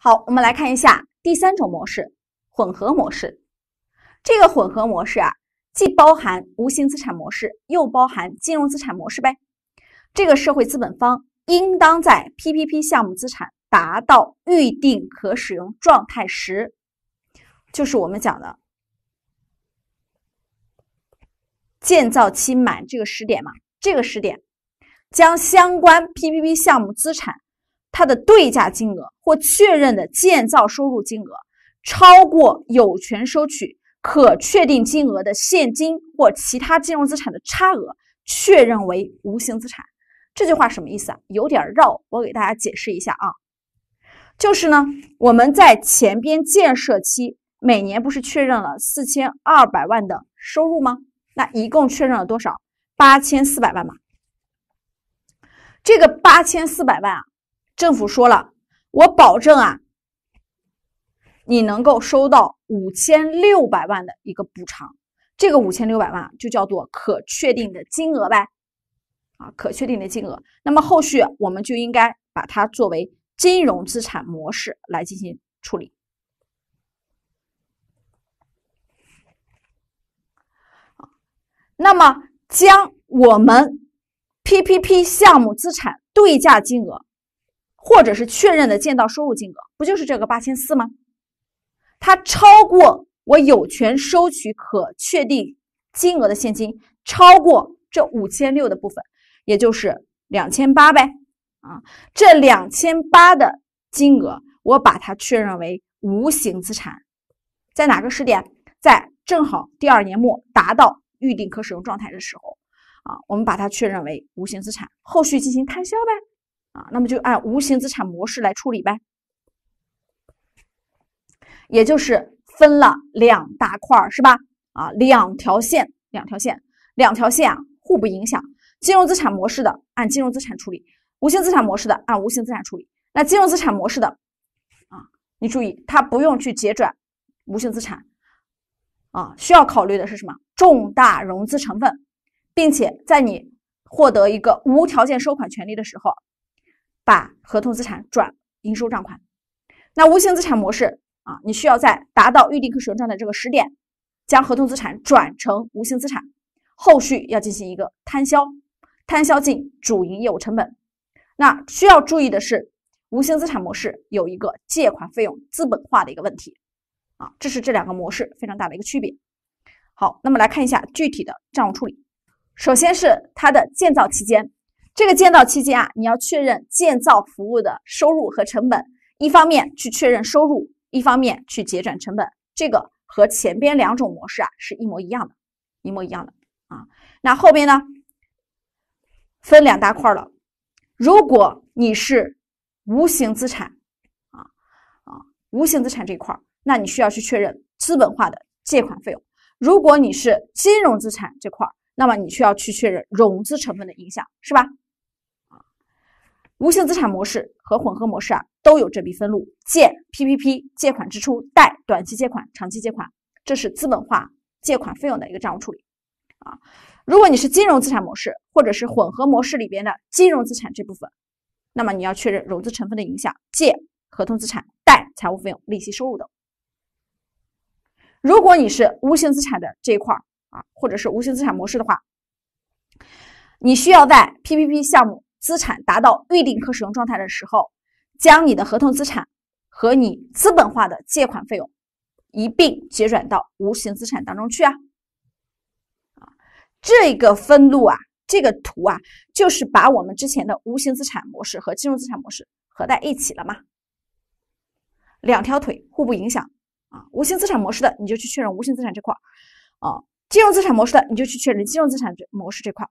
好，我们来看一下第三种模式，混合模式。这个混合模式啊，既包含无形资产模式，又包含金融资产模式呗。这个社会资本方应当在 PPP 项目资产达到预定可使用状态时，就是我们讲的建造期满这个时点嘛，这个时点将相关 PPP 项目资产。它的对价金额或确认的建造收入金额超过有权收取可确定金额的现金或其他金融资产的差额，确认为无形资产。这句话什么意思啊？有点绕，我给大家解释一下啊。就是呢，我们在前边建设期每年不是确认了四千二百万的收入吗？那一共确认了多少？八千四百万嘛。这个八千四百万啊。政府说了，我保证啊，你能够收到五千六百万的一个补偿。这个五千六百万就叫做可确定的金额呗，啊，可确定的金额。那么后续我们就应该把它作为金融资产模式来进行处理。那么将我们 PPP 项目资产对价金额。或者是确认的见到收入金额，不就是这个八千四吗？它超过我有权收取可确定金额的现金，超过这五千六的部分，也就是两千八呗。啊，这两千八的金额，我把它确认为无形资产，在哪个时点？在正好第二年末达到预定可使用状态的时候，啊，我们把它确认为无形资产，后续进行摊销呗。啊，那么就按无形资产模式来处理呗，也就是分了两大块儿，是吧？啊，两条线，两条线，两条线啊，互不影响。金融资产模式的按金融资产处理，无形资产模式的按无形资产处理。那金融资产模式的啊，你注意，它不用去结转无形资产，啊，需要考虑的是什么重大融资成分，并且在你获得一个无条件收款权利的时候。把合同资产转应收账款，那无形资产模式啊，你需要在达到预定可使用状态这个时点，将合同资产转成无形资产，后续要进行一个摊销，摊销进主营业务成本。那需要注意的是，无形资产模式有一个借款费用资本化的一个问题啊，这是这两个模式非常大的一个区别。好，那么来看一下具体的账务处理，首先是它的建造期间。这个建造期间啊，你要确认建造服务的收入和成本，一方面去确认收入，一方面去结转成本。这个和前边两种模式啊是一模一样的，一模一样的啊。那后边呢，分两大块了。如果你是无形资产，啊啊，无形资产这一块，那你需要去确认资本化的借款费用。如果你是金融资产这块，那么你需要去确认融资成分的影响，是吧？无形资产模式和混合模式啊，都有这笔分录：借 PPP 借款支出，贷短期借款、长期借款。这是资本化借款费用的一个账务处理啊。如果你是金融资产模式或者是混合模式里边的金融资产这部分，那么你要确认融资成分的影响：借合同资产，贷财务费用、利息收入等。如果你是无形资产的这一块啊，或者是无形资产模式的话，你需要在 PPP 项目。资产达到预定可使用状态的时候，将你的合同资产和你资本化的借款费用一并结转到无形资产当中去啊。啊，这个分录啊，这个图啊，就是把我们之前的无形资产模式和金融资产模式合在一起了嘛。两条腿互不影响啊，无形资产模式的你就去确认无形资产这块儿啊，金融资产模式的你就去确认金融资产这模式这块儿。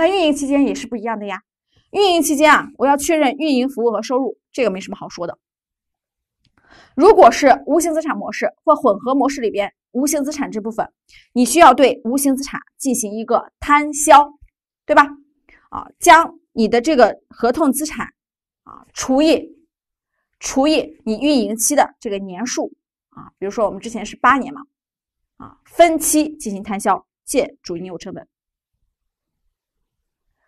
那运营期间也是不一样的呀。运营期间啊，我要确认运营服务和收入，这个没什么好说的。如果是无形资产模式或混合模式里边无形资产这部分，你需要对无形资产进行一个摊销，对吧？啊，将你的这个合同资产啊除以除以你运营期的这个年数啊，比如说我们之前是八年嘛，啊，分期进行摊销，借主营业务成本。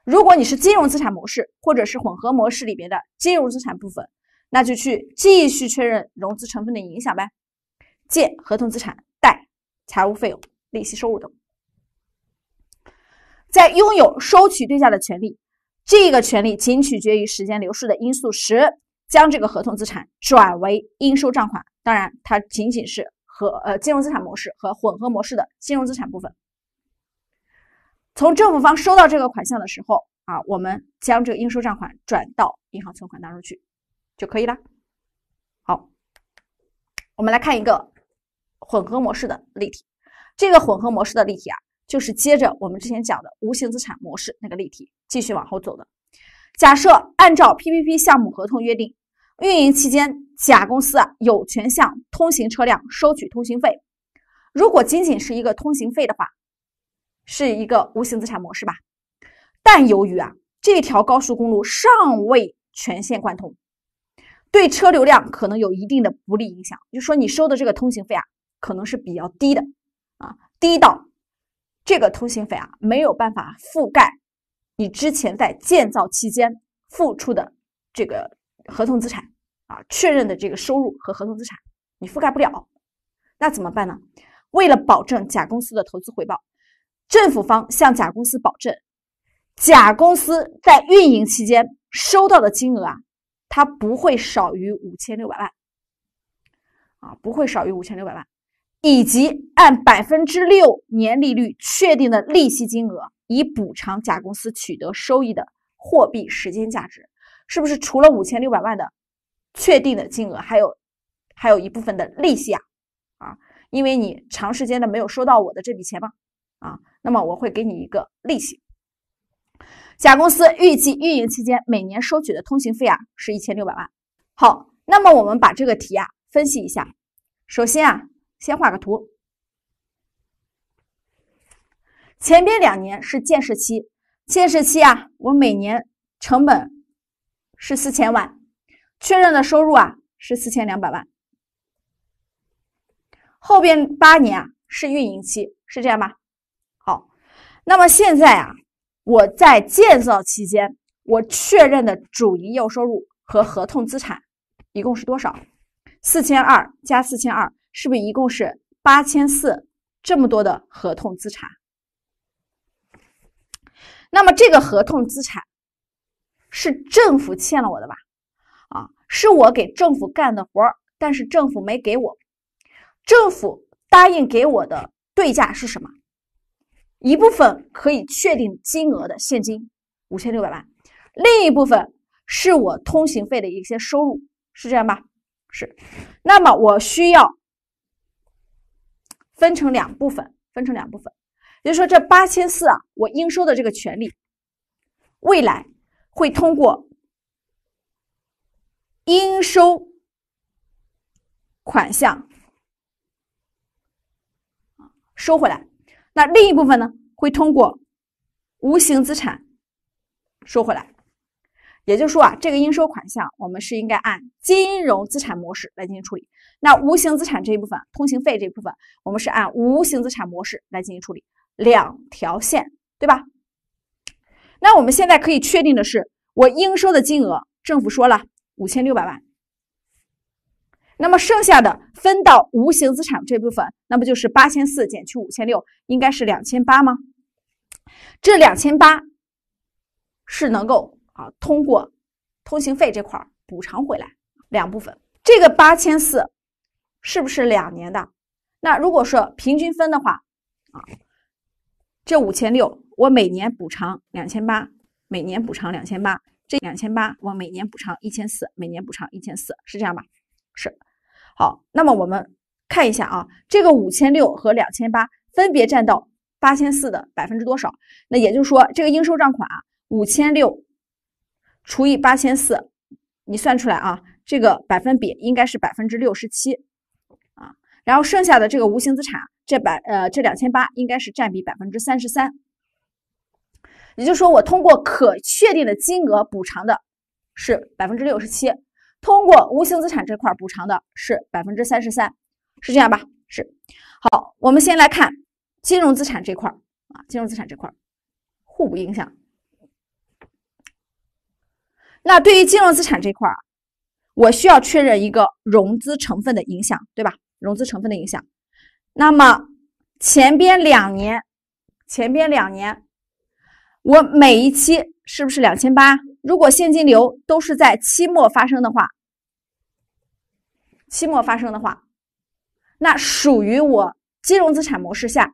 如果你是金融资产模式或者是混合模式里边的金融资产部分，那就去继续确认融资成分的影响呗，借合同资产，贷财务费用、利息收入等。在拥有收取对价的权利，这个权利仅取决于时间流逝的因素时，将这个合同资产转为应收账款。当然，它仅仅是和呃金融资产模式和混合模式的金融资产部分。从政府方收到这个款项的时候啊，我们将这个应收账款转到银行存款当中去就可以了。好，我们来看一个混合模式的例题。这个混合模式的例题啊，就是接着我们之前讲的无形资产模式那个例题继续往后走的。假设按照 PPP 项目合同约定，运营期间甲公司啊有权向通行车辆收取通行费。如果仅仅是一个通行费的话，是一个无形资产模式吧，但由于啊，这条高速公路尚未全线贯通，对车流量可能有一定的不利影响。就说你收的这个通行费啊，可能是比较低的啊，低到这个通行费啊，没有办法覆盖你之前在建造期间付出的这个合同资产啊确认的这个收入和合同资产，你覆盖不了，那怎么办呢？为了保证甲公司的投资回报。政府方向甲公司保证，甲公司在运营期间收到的金额啊，它不会少于五千六百万，啊，不会少于五千六百万，以及按百分之六年利率确定的利息金额，以补偿甲公司取得收益的货币时间价值，是不是除了五千六百万的确定的金额，还有还有一部分的利息啊？啊，因为你长时间的没有收到我的这笔钱嘛，啊。那么我会给你一个利息。甲公司预计运营期间每年收取的通行费啊是一千六百万。好，那么我们把这个题啊分析一下。首先啊，先画个图。前边两年是建设期，建设期啊，我每年成本是四千万，确认的收入啊是四千两百万。后边八年啊是运营期，是这样吧？那么现在啊，我在建造期间，我确认的主营业务收入和合同资产一共是多少？四千二加四千二，是不是一共是八千四？这么多的合同资产，那么这个合同资产是政府欠了我的吧？啊，是我给政府干的活儿，但是政府没给我，政府答应给我的对价是什么？一部分可以确定金额的现金五千六百万，另一部分是我通行费的一些收入，是这样吧？是，那么我需要分成两部分，分成两部分，也就是说，这八千四啊，我应收的这个权利，未来会通过应收款项收回来。那另一部分呢，会通过无形资产收回来，也就是说啊，这个应收款项我们是应该按金融资产模式来进行处理。那无形资产这一部分，通行费这一部分，我们是按无形资产模式来进行处理。两条线，对吧？那我们现在可以确定的是，我应收的金额，政府说了五千六百万，那么剩下的分到无形资产这部分。那不就是八千四减去五千六，应该是两千八吗？这两千八是能够啊通过通行费这块补偿回来两部分。这个八千四是不是两年的？那如果说平均分的话啊，这五千六我每年补偿两千八，每年补偿两千八，这两千八我每年补偿一千四，每年补偿一千四，是这样吧？是。好，那么我们。看一下啊，这个五千六和两千八分别占到八千四的百分之多少？那也就是说，这个应收账款啊，五千六除以八千四，你算出来啊，这个百分比应该是百分之六十七啊。然后剩下的这个无形资产，这百呃这两千八应该是占比百分之三十三。也就是说，我通过可确定的金额补偿的是百分之六十七，通过无形资产这块补偿的是百分之三十三。是这样吧？是好，我们先来看金融资产这块儿啊，金融资产这块儿互不影响。那对于金融资产这块儿啊，我需要确认一个融资成分的影响，对吧？融资成分的影响。那么前边两年，前边两年，我每一期是不是两千八？如果现金流都是在期末发生的话，期末发生的话。那属于我金融资产模式下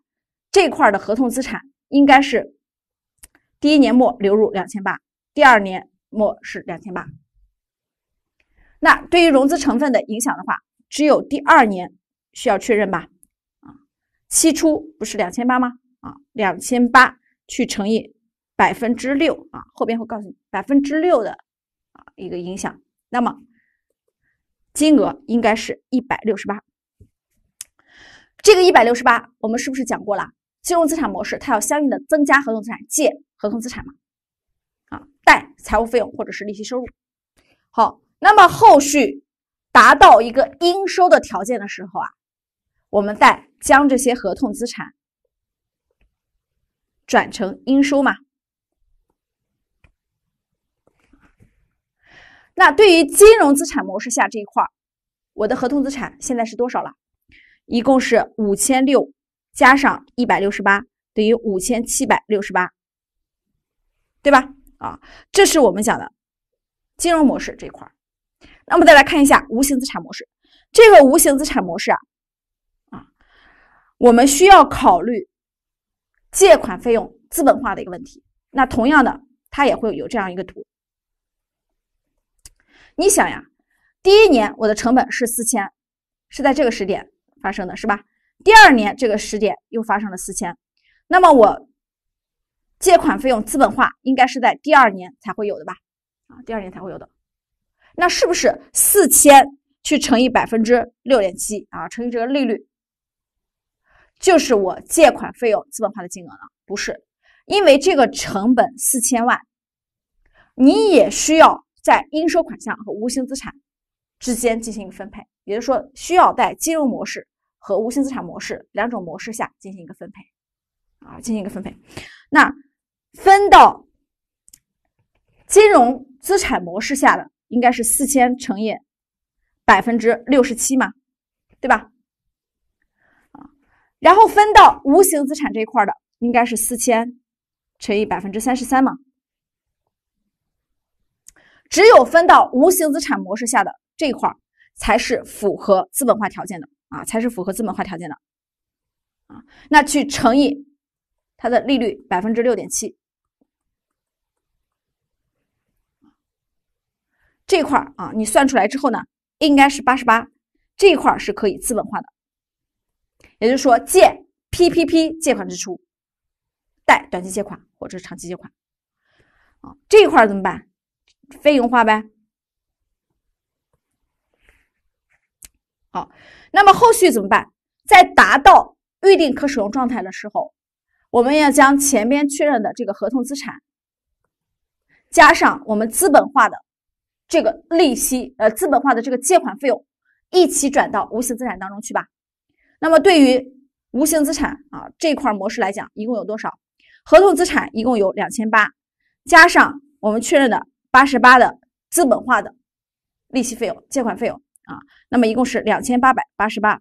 这块的合同资产，应该是第一年末流入两千八，第二年末是两千八。那对于融资成分的影响的话，只有第二年需要确认吧？啊，期初不是两千八吗？啊，两千八去乘以百分之六啊，后边会告诉你百分之六的啊一个影响，那么金额应该是一百六十八。这个一百六十八，我们是不是讲过了？金融资产模式，它要相应的增加合同资产，借合同资产嘛，啊，贷财务费用或者是利息收入。好，那么后续达到一个应收的条件的时候啊，我们再将这些合同资产转成应收嘛。那对于金融资产模式下这一块，我的合同资产现在是多少了？一共是五千六加上一百六十八，等于五千七百六十八，对吧？啊，这是我们讲的金融模式这一块儿。那么再来看一下无形资产模式。这个无形资产模式啊，啊，我们需要考虑借款费用资本化的一个问题。那同样的，它也会有这样一个图。你想呀，第一年我的成本是四千，是在这个时点。发生的是吧？第二年这个时点又发生了四千，那么我借款费用资本化应该是在第二年才会有的吧？啊，第二年才会有的。那是不是四千去乘以百分之六点七啊，乘以这个利率，就是我借款费用资本化的金额呢？不是，因为这个成本四千万，你也需要在应收款项和无形资产。之间进行一个分配，也就是说，需要在金融模式和无形资产模式两种模式下进行一个分配，啊，进行一个分配。那分到金融资产模式下的应该是四千乘以百分之六十七嘛，对吧？啊，然后分到无形资产这块的应该是四千乘以百分之三十三嘛。只有分到无形资产模式下的。这块儿才是符合资本化条件的啊，才是符合资本化条件的啊。那去乘以它的利率百分之六点七，这块儿啊，你算出来之后呢，应该是八十八，这块儿是可以资本化的。也就是说，借 PPP 借款支出，贷短期借款或者长期借款。啊，这块儿怎么办？费用化呗。好，那么后续怎么办？在达到预定可使用状态的时候，我们要将前边确认的这个合同资产，加上我们资本化的这个利息，呃，资本化的这个借款费用，一起转到无形资产当中去吧。那么对于无形资产啊这块模式来讲，一共有多少？合同资产一共有两千八，加上我们确认的八十八的资本化的利息费用、借款费用。啊，那么一共是两千八百八十八，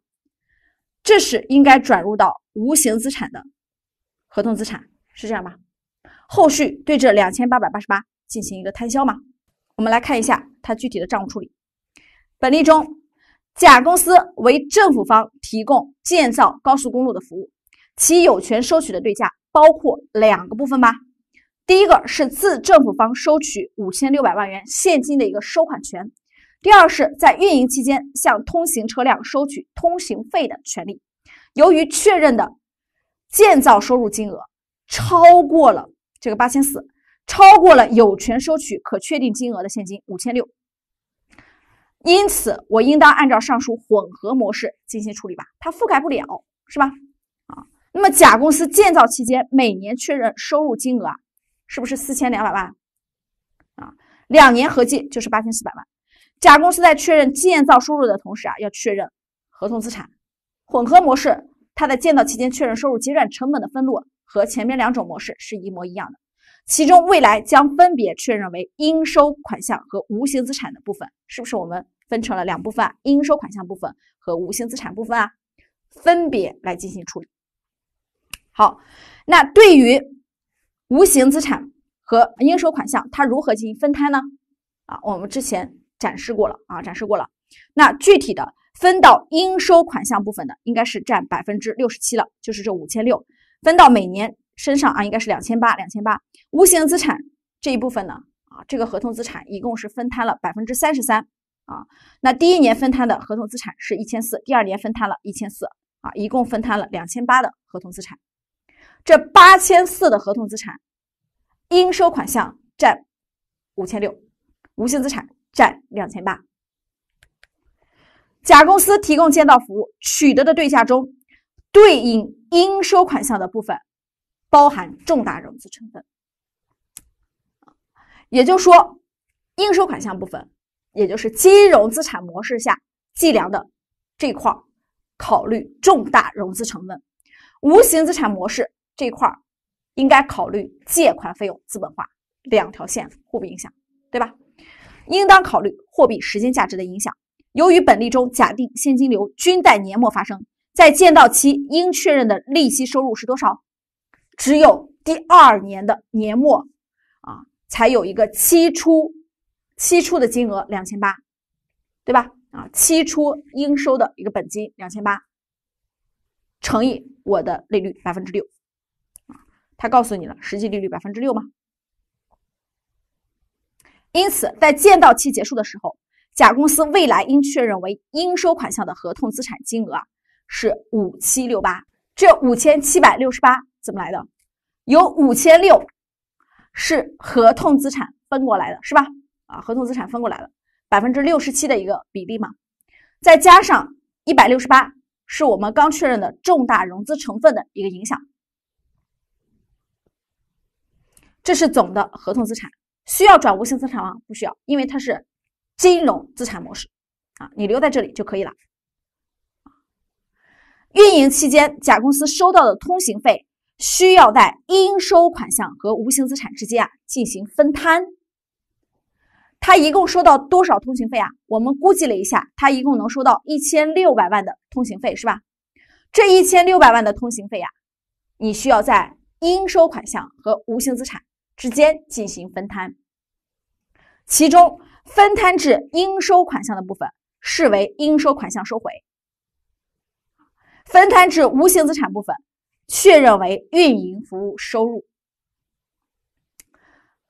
这是应该转入到无形资产的合同资产，是这样吧？后续对这两千八百八十八进行一个摊销嘛？我们来看一下它具体的账务处理。本例中，甲公司为政府方提供建造高速公路的服务，其有权收取的对价包括两个部分吧？第一个是自政府方收取五千六百万元现金的一个收款权。第二是在运营期间向通行车辆收取通行费的权利。由于确认的建造收入金额超过了这个八千四，超过了有权收取可确定金额的现金五千六，因此我应当按照上述混合模式进行处理吧？它覆盖不了，是吧？啊，那么甲公司建造期间每年确认收入金额啊，是不是四千两百万？啊，两年合计就是八千四百万。甲公司在确认建造收入的同时啊，要确认合同资产。混合模式，它在建造期间确认收入、结转成本的分录和前面两种模式是一模一样的。其中未来将分别确认为应收款项和无形资产的部分，是不是我们分成了两部分？应收款项部分和无形资产部分啊，分别来进行处理。好，那对于无形资产和应收款项，它如何进行分摊呢？啊，我们之前。展示过了啊，展示过了。那具体的分到应收款项部分的，应该是占百分之六十七了，就是这五千六分到每年身上啊，应该是两千八两千八。无形资产这一部分呢，啊，这个合同资产一共是分摊了百分之三十三啊。那第一年分摊的合同资产是一千四，第二年分摊了一千四啊，一共分摊了两千八的合同资产。这八千四的合同资产，应收款项占五千六，无形资产。占两千八。甲公司提供建造服务取得的对价中，对应应收款项的部分包含重大融资成分，也就是说，应收款项部分，也就是金融资产模式下计量的这块儿，考虑重大融资成本；无形资产模式这块儿应该考虑借款费用资本化。两条线互不影响，对吧？应当考虑货币时间价值的影响。由于本例中假定现金流均在年末发生，在建造期应确认的利息收入是多少？只有第二年的年末，啊，才有一个期初，期初的金额两千八，对吧？啊，期初应收的一个本金两千八，乘以我的利率百分之六，啊，他告诉你了实际利率百分之六吗？因此，在建造期结束的时候，甲公司未来应确认为应收款项的合同资产金额啊是五七六八。这五千七百六十八怎么来的？有五千六是合同资产分过来的，是吧？啊，合同资产分过来了，百分之六十七的一个比例嘛，再加上一百六十八，是我们刚确认的重大融资成分的一个影响。这是总的合同资产。需要转无形资产吗？不需要，因为它是金融资产模式啊，你留在这里就可以了。运营期间，甲公司收到的通行费需要在应收款项和无形资产之间啊进行分摊。他一共收到多少通行费啊？我们估计了一下，他一共能收到一千六百万的通行费，是吧？这一千六百万的通行费呀，你需要在应收款项和无形资产。之间进行分摊，其中分摊至应收款项的部分视为应收款项收回，分摊至无形资产部分确认为运营服务收入。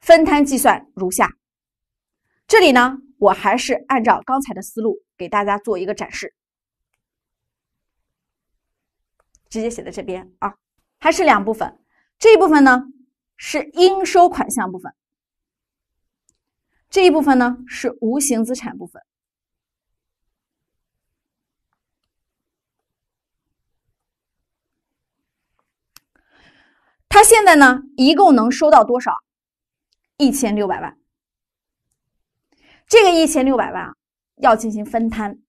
分摊计算如下，这里呢我还是按照刚才的思路给大家做一个展示，直接写在这边啊，还是两部分，这一部分呢。是应收款项部分，这一部分呢是无形资产部分。他现在呢一共能收到多少？一千六百万。这个一千六百万啊，要进行分摊，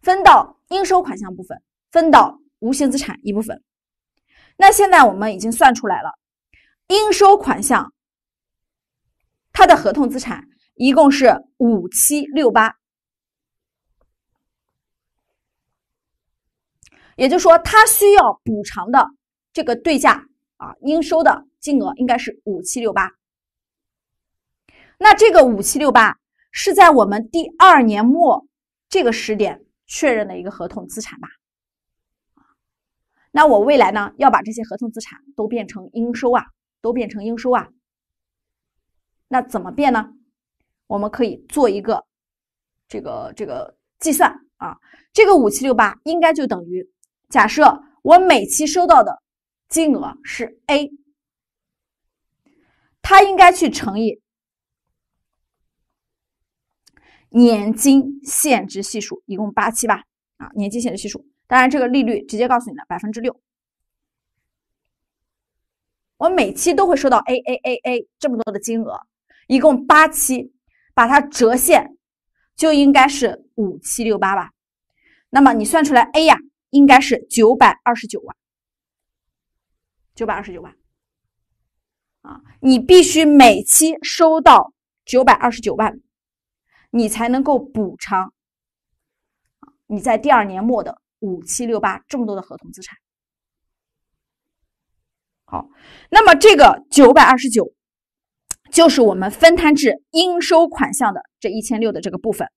分到应收款项部分，分到无形资产一部分。那现在我们已经算出来了。应收款项，它的合同资产一共是五七六八，也就是说，它需要补偿的这个对价啊，应收的金额应该是五七六八。那这个五七六八是在我们第二年末这个时点确认的一个合同资产吧？那我未来呢，要把这些合同资产都变成应收啊。都变成应收啊？那怎么变呢？我们可以做一个这个这个计算啊，这个五七六八应该就等于假设我每期收到的金额是 a，它应该去乘以年金现值系数，一共八期吧？啊，年金现值系数，当然这个利率直接告诉你的百分之六。我每期都会收到 A A A A 这么多的金额，一共八期，把它折现就应该是五七六八吧？那么你算出来 A 呀，应该是九百二十九万，九百二十九万啊！你必须每期收到九百二十九万，你才能够补偿你在第二年末的五七六八这么多的合同资产。好，那么这个九百二十九就是我们分摊至应收款项的这一千六的这个部分。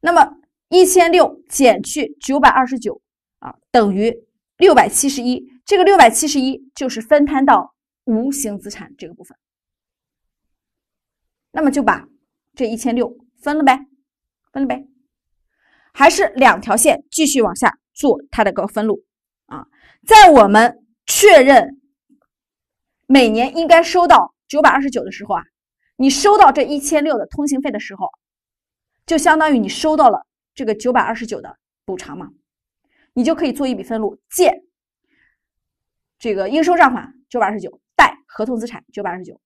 那么一千六减去九百二十九啊，等于六百七十一。这个六百七十一就是分摊到无形资产这个部分。那么就把这一千六分了呗，分了呗，还是两条线继续往下做它的个分录啊，在我们确认。每年应该收到九百二十九的时候啊，你收到这一千六的通行费的时候，就相当于你收到了这个九百二十九的补偿嘛，你就可以做一笔分录，借这个应收账款九百二十九，贷合同资产九百二十九，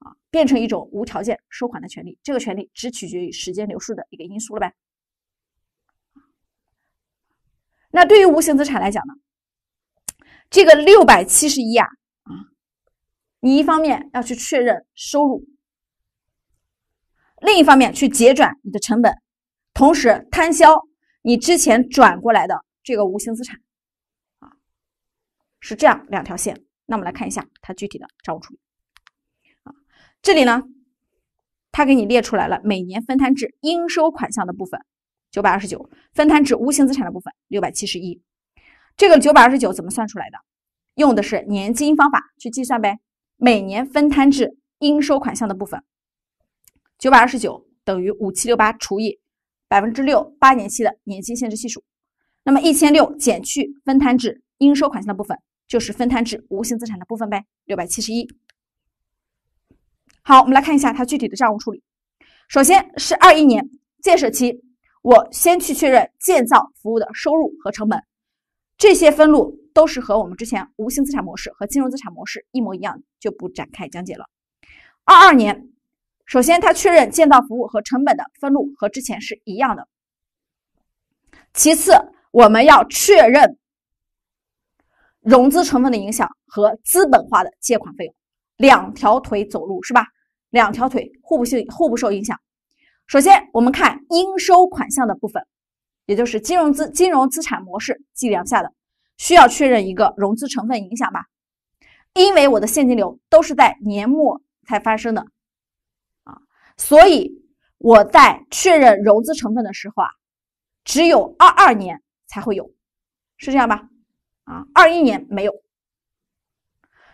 啊，变成一种无条件收款的权利，这个权利只取决于时间流逝的一个因素了呗。那对于无形资产来讲呢，这个六百七十一啊。你一方面要去确认收入，另一方面去结转你的成本，同时摊销你之前转过来的这个无形资产，啊，是这样两条线。那我们来看一下它具体的账务处理，啊，这里呢，它给你列出来了每年分摊至应收款项的部分九百二十九，分摊至无形资产的部分六百七十一。这个九百二十九怎么算出来的？用的是年金方法去计算呗。每年分摊至应收款项的部分，九百二十九等于五七六八除以百分之六八年期的年金限制系数，那么一千六减去分摊至应收款项的部分就是分摊至无形资产的部分呗，六百七十一。好，我们来看一下它具体的账务处理。首先是二一年建设期，我先去确认建造服务的收入和成本。这些分录都是和我们之前无形资产模式和金融资产模式一模一样，就不展开讲解了。二二年，首先，它确认建造服务和成本的分录和之前是一样的。其次，我们要确认融资成分的影响和资本化的借款费用，两条腿走路是吧？两条腿互不受互不受影响。首先，我们看应收款项的部分。也就是金融资金融资产模式计量下的，需要确认一个融资成分影响吧，因为我的现金流都是在年末才发生的，啊，所以我在确认融资成分的时候啊，只有二二年才会有，是这样吧？啊，二一年没有。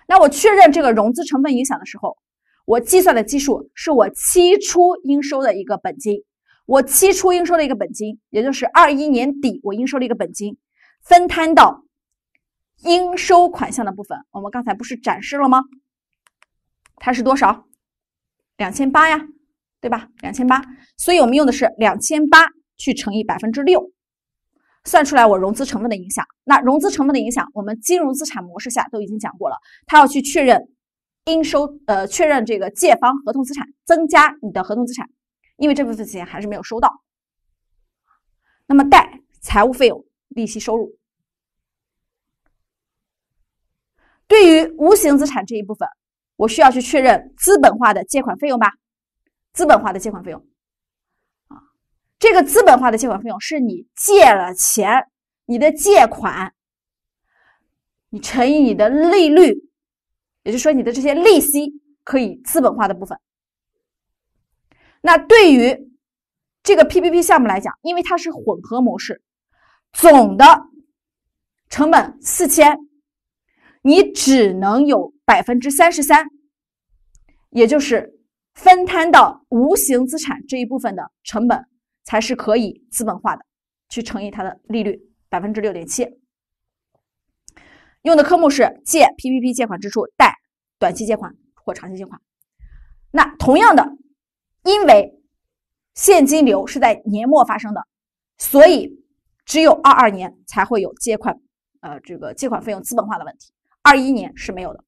那我确认这个融资成分影响的时候，我计算的基数是我期初应收的一个本金。我期初应收的一个本金，也就是二一年底我应收的一个本金，分摊到应收款项的部分，我们刚才不是展示了吗？它是多少？两千八呀，对吧？两千八，所以我们用的是两千八去乘以百分之六，算出来我融资成本的影响。那融资成本的影响，我们金融资产模式下都已经讲过了，它要去确认应收，呃，确认这个借方合同资产，增加你的合同资产。因为这部分钱还是没有收到，那么贷财务费用利息收入。对于无形资产这一部分，我需要去确认资本化的借款费用吧？资本化的借款费用，啊，这个资本化的借款费用是你借了钱，你的借款，你乘以你的利率，也就是说你的这些利息可以资本化的部分。那对于这个 PPP 项目来讲，因为它是混合模式，总的成本四千，你只能有百分之三十三，也就是分摊到无形资产这一部分的成本才是可以资本化的，去乘以它的利率百分之六点七，用的科目是借 PPP 借款支出，贷短期借款或长期借款。那同样的。因为现金流是在年末发生的，所以只有二二年才会有借款，呃，这个借款费用资本化的问题，二一年是没有的。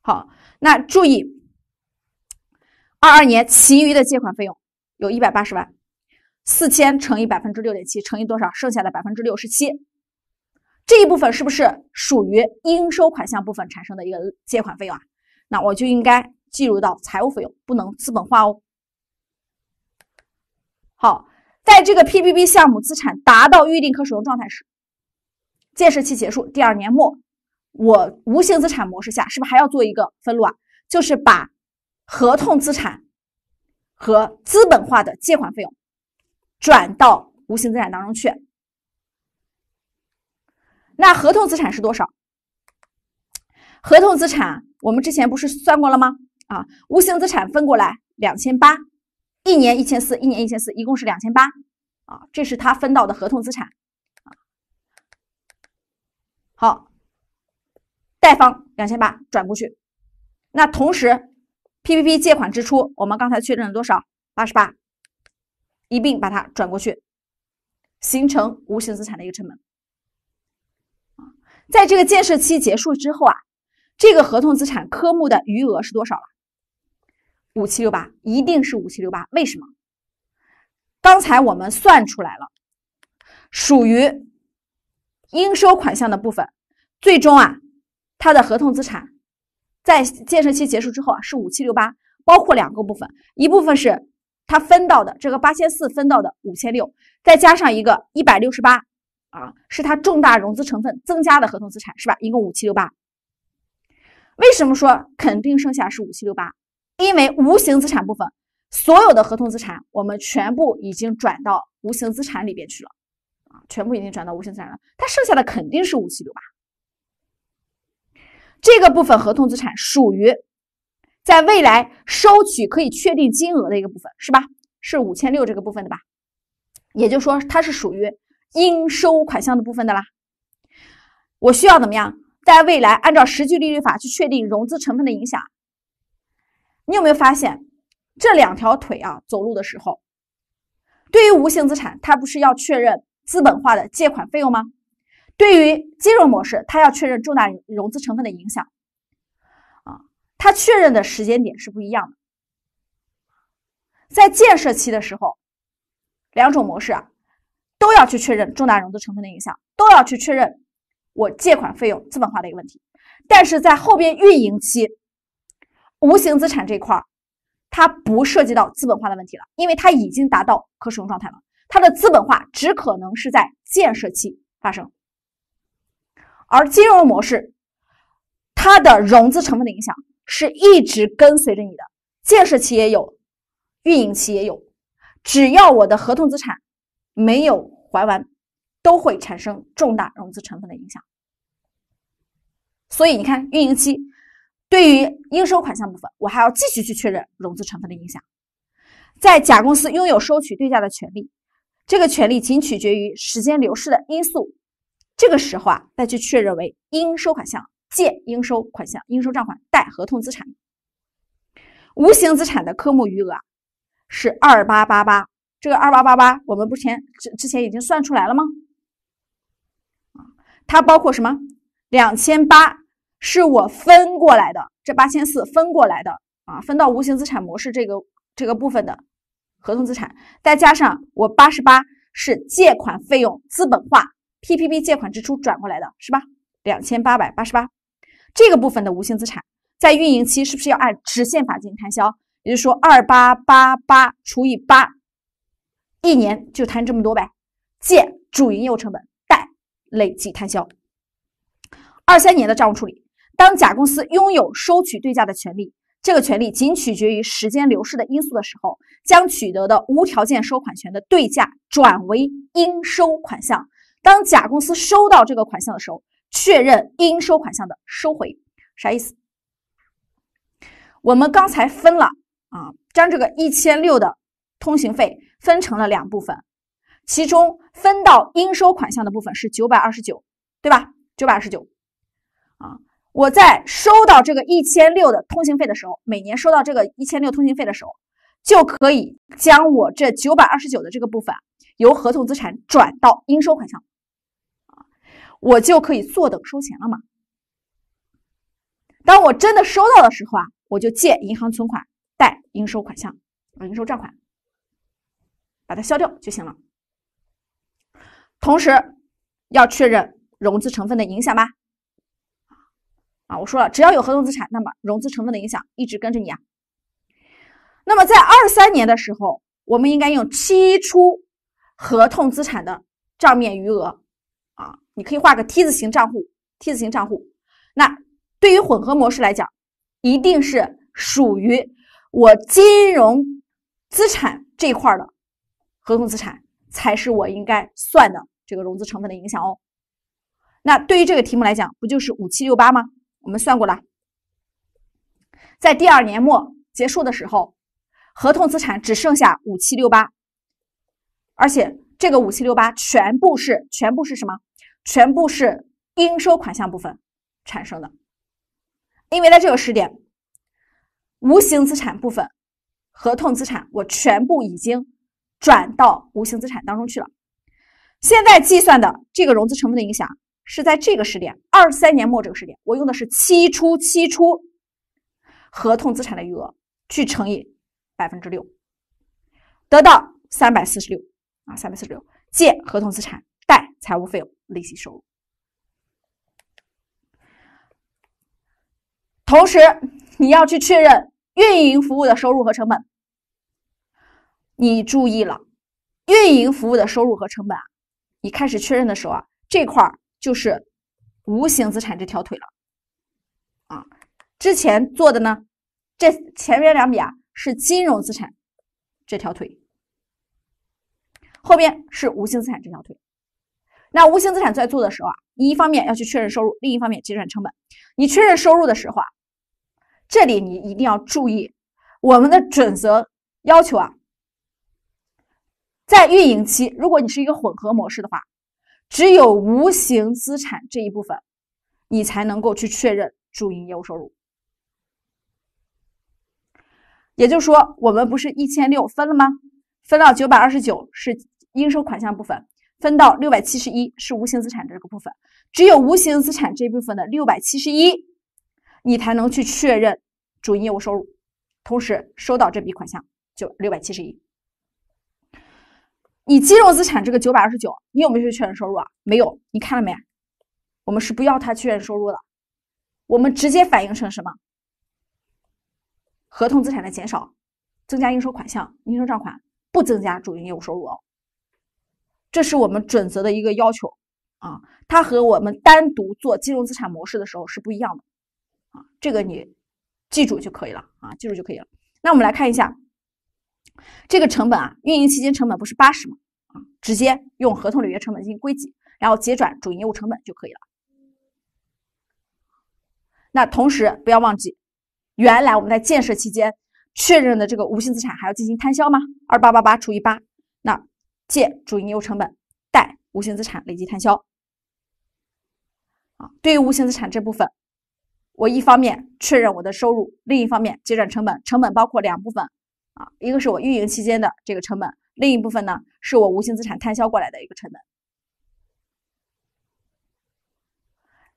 好，那注意，二二年其余的借款费用有一百八十万，四千乘以百分之六点七乘以多少？剩下的百分之六十七，这一部分是不是属于应收款项部分产生的一个借款费用啊？那我就应该计入到财务费用，不能资本化哦。好，在这个 PPP 项目资产达到预定可使用状态时，建设期结束第二年末，我无形资产模式下是不是还要做一个分录啊？就是把合同资产和资本化的借款费用转到无形资产当中去。那合同资产是多少？合同资产。我们之前不是算过了吗？啊，无形资产分过来两千八，一年一千四，一年一千四，一共是两千八，啊，这是他分到的合同资产。好，贷方两千八转过去，那同时 PPP 借款支出，我们刚才确认了多少？八十八，一并把它转过去，形成无形资产的一个成本。在这个建设期结束之后啊。这个合同资产科目的余额是多少了？五七六八，一定是五七六八。为什么？刚才我们算出来了，属于应收款项的部分，最终啊，它的合同资产在建设期结束之后啊是五七六八，包括两个部分，一部分是它分到的这个八千四分到的五千六，再加上一个一百六十八，啊，是它重大融资成分增加的合同资产是吧？一共五七六八。为什么说肯定剩下是五七六八？因为无形资产部分所有的合同资产，我们全部已经转到无形资产里边去了啊，全部已经转到无形资产了。它剩下的肯定是五七六八。这个部分合同资产属于在未来收取可以确定金额的一个部分，是吧？是五千六这个部分的吧？也就是说，它是属于应收款项的部分的啦。我需要怎么样？在未来，按照实际利率法去确定融资成分的影响。你有没有发现这两条腿啊？走路的时候，对于无形资产，它不是要确认资本化的借款费用吗？对于金融模式，它要确认重大融资成分的影响。啊，它确认的时间点是不一样的。在建设期的时候，两种模式啊都要去确认重大融资成分的影响，都要去确认。我借款费用资本化的一个问题，但是在后边运营期，无形资产这块儿，它不涉及到资本化的问题了，因为它已经达到可使用状态了，它的资本化只可能是在建设期发生。而金融模式，它的融资成分的影响是一直跟随着你的，建设期也有，运营期也有，只要我的合同资产没有还完。都会产生重大融资成分的影响，所以你看，运营期对于应收款项部分，我还要继续去确认融资成分的影响。在甲公司拥有收取对价的权利，这个权利仅取决于时间流逝的因素，这个时候啊，再去确认为应收款项、借应收款项、应收账款、贷合同资产、无形资产的科目余额是二八八八。这个二八八八，我们不前之之前已经算出来了吗？它包括什么？两千八是我分过来的，这八千四分过来的啊，分到无形资产模式这个这个部分的合同资产，再加上我八十八是借款费用资本化，PPP 借款支出转过来的是吧？两千八百八十八，这个部分的无形资产在运营期是不是要按直线法进行摊销？也就是说，二八八八除以八，一年就摊这么多呗？借主营业务成本。累计摊销，二三年的账务处理。当甲公司拥有收取对价的权利，这个权利仅取决于时间流逝的因素的时候，将取得的无条件收款权的对价转为应收款项。当甲公司收到这个款项的时候，确认应收款项的收回。啥意思？我们刚才分了啊，将这个一千六的通行费分成了两部分。其中分到应收款项的部分是九百二十九，对吧？九百二十九，啊，我在收到这个一千六的通行费的时候，每年收到这个一千六通行费的时候，就可以将我这九百二十九的这个部分由合同资产转到应收款项，我就可以坐等收钱了嘛。当我真的收到的时候啊，我就借银行存款，贷应收款项啊，应收账款，把它消掉就行了。同时要确认融资成分的影响吗？啊，我说了，只要有合同资产，那么融资成分的影响一直跟着你啊。那么在二三年的时候，我们应该用期初合同资产的账面余额啊，你可以画个 T 字形账户，T 字形账户。那对于混合模式来讲，一定是属于我金融资产这块的合同资产才是我应该算的。这个融资成本的影响哦。那对于这个题目来讲，不就是五七六八吗？我们算过了，在第二年末结束的时候，合同资产只剩下五七六八，而且这个五七六八全部是全部是什么？全部是应收款项部分产生的，因为在这个时点，无形资产部分合同资产我全部已经转到无形资产当中去了。现在计算的这个融资成本的影响，是在这个时点，二三年末这个时点，我用的是期初期初合同资产的余额去乘以百分之六，得到三百四十六啊，三百四十六借合同资产，贷财务费用利息收入。同时，你要去确认运营服务的收入和成本，你注意了，运营服务的收入和成本。啊，你开始确认的时候啊，这块儿就是无形资产这条腿了，啊，之前做的呢，这前面两笔啊是金融资产这条腿，后边是无形资产这条腿。那无形资产在做的时候啊，你一方面要去确认收入，另一方面结转成本。你确认收入的时候啊，这里你一定要注意我们的准则要求啊。在运营期，如果你是一个混合模式的话，只有无形资产这一部分，你才能够去确认主营业务收入。也就是说，我们不是一千六分了吗？分到九百二十九是应收款项部分，分到六百七十一是无形资产这个部分。只有无形资产这部分的六百七十一，你才能去确认主营业务收入，同时收到这笔款项就六百七十一。你金融资产这个九百二十九，你有没有去确认收入啊？没有，你看了没？我们是不要它确认收入的，我们直接反映成什么？合同资产的减少，增加应收款项、应收账款，不增加主营业务收入哦。这是我们准则的一个要求啊，它和我们单独做金融资产模式的时候是不一样的啊，这个你记住就可以了啊，记住就可以了。那我们来看一下。这个成本啊，运营期间成本不是八十吗？啊，直接用合同履约成本进行归集，然后结转主营业务成本就可以了。那同时不要忘记，原来我们在建设期间确认的这个无形资产还要进行摊销吗？二八八八除以八，那借主营业务成本，贷无形资产累计摊销。啊，对于无形资产这部分，我一方面确认我的收入，另一方面结转成本，成本包括两部分。啊，一个是我运营期间的这个成本，另一部分呢是我无形资产摊销过来的一个成本。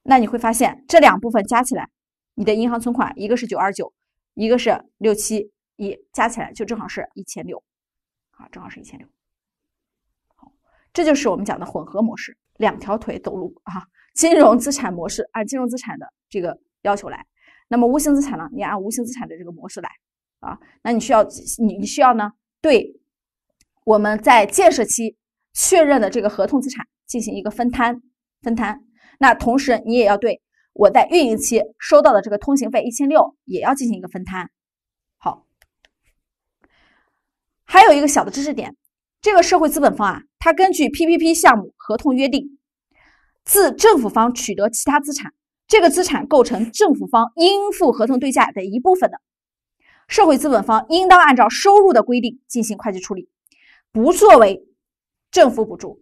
那你会发现这两部分加起来，你的银行存款一个是九二九，一个是六七一，加起来就正好是一千六，啊，正好是一千六。这就是我们讲的混合模式，两条腿走路啊。金融资产模式按金融资产的这个要求来，那么无形资产呢，你按无形资产的这个模式来。啊，那你需要，你你需要呢？对我们在建设期确认的这个合同资产进行一个分摊，分摊。那同时你也要对我在运营期收到的这个通行费一千六也要进行一个分摊。好，还有一个小的知识点，这个社会资本方啊，它根据 PPP 项目合同约定，自政府方取得其他资产，这个资产构成政府方应付合同对价的一部分的。社会资本方应当按照收入的规定进行会计处理，不作为政府补助。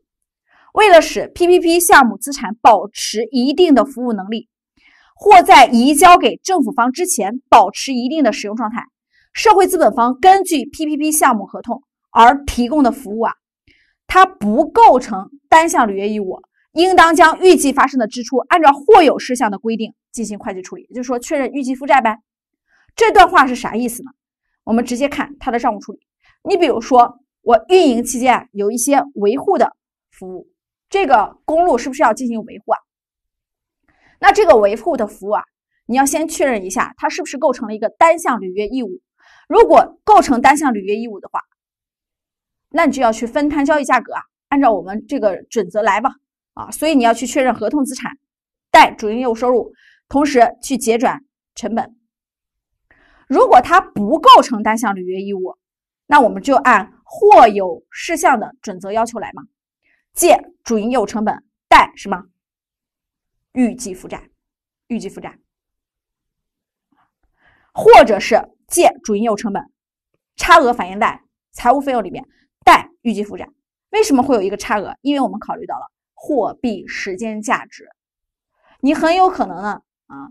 为了使 PPP 项目资产保持一定的服务能力，或在移交给政府方之前保持一定的使用状态，社会资本方根据 PPP 项目合同而提供的服务啊，它不构成单项履约义务，应当将预计发生的支出按照或有事项的规定进行会计处理，也就是说确认预计负债呗。这段话是啥意思呢？我们直接看它的账务处理。你比如说，我运营期间有一些维护的服务，这个公路是不是要进行维护啊？那这个维护的服务啊，你要先确认一下，它是不是构成了一个单项履约义务？如果构成单项履约义务的话，那你就要去分摊交易价格啊，按照我们这个准则来吧。啊，所以你要去确认合同资产，带主营业务收入，同时去结转成本。如果它不构成单项履约义务，那我们就按或有事项的准则要求来嘛。借主营业务成本，贷什么？预计负债，预计负债，或者是借主营业务成本差额反映贷财务费用里边贷预计负债。为什么会有一个差额？因为我们考虑到了货币时间价值，你很有可能呢啊，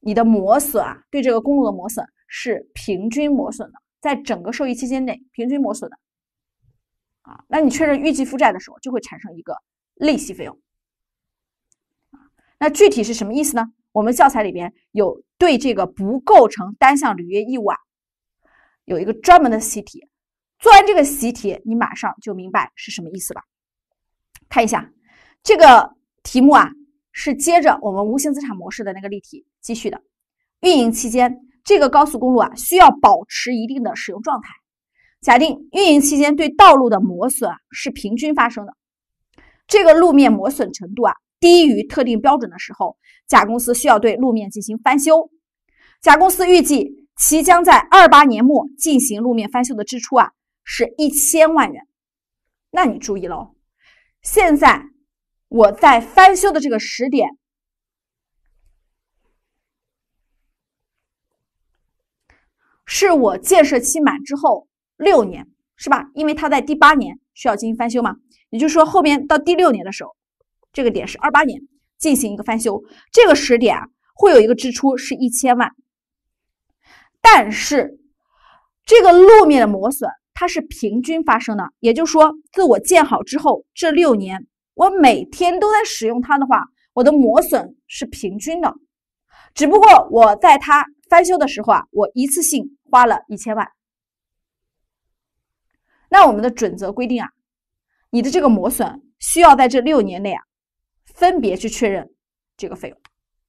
你的磨损啊，对这个公路的磨损。是平均磨损的，在整个受益期间内平均磨损的啊，那你确认预计负债的时候就会产生一个利息费用。那具体是什么意思呢？我们教材里边有对这个不构成单项履约义务啊，有一个专门的习题，做完这个习题，你马上就明白是什么意思了。看一下这个题目啊，是接着我们无形资产模式的那个例题继续的，运营期间。这个高速公路啊，需要保持一定的使用状态。假定运营期间对道路的磨损是平均发生的，这个路面磨损程度啊低于特定标准的时候，甲公司需要对路面进行翻修。甲公司预计其将在二八年末进行路面翻修的支出啊是一千万元。那你注意喽，现在我在翻修的这个时点。是我建设期满之后六年，是吧？因为它在第八年需要进行翻修嘛，也就是说后面到第六年的时候，这个点是二八年进行一个翻修，这个时点啊会有一个支出是一千万，但是这个路面的磨损它是平均发生的，也就是说自我建好之后这六年，我每天都在使用它的话，我的磨损是平均的，只不过我在它翻修的时候啊，我一次性。花了一千万，那我们的准则规定啊，你的这个磨损需要在这六年内啊，分别去确认这个费用，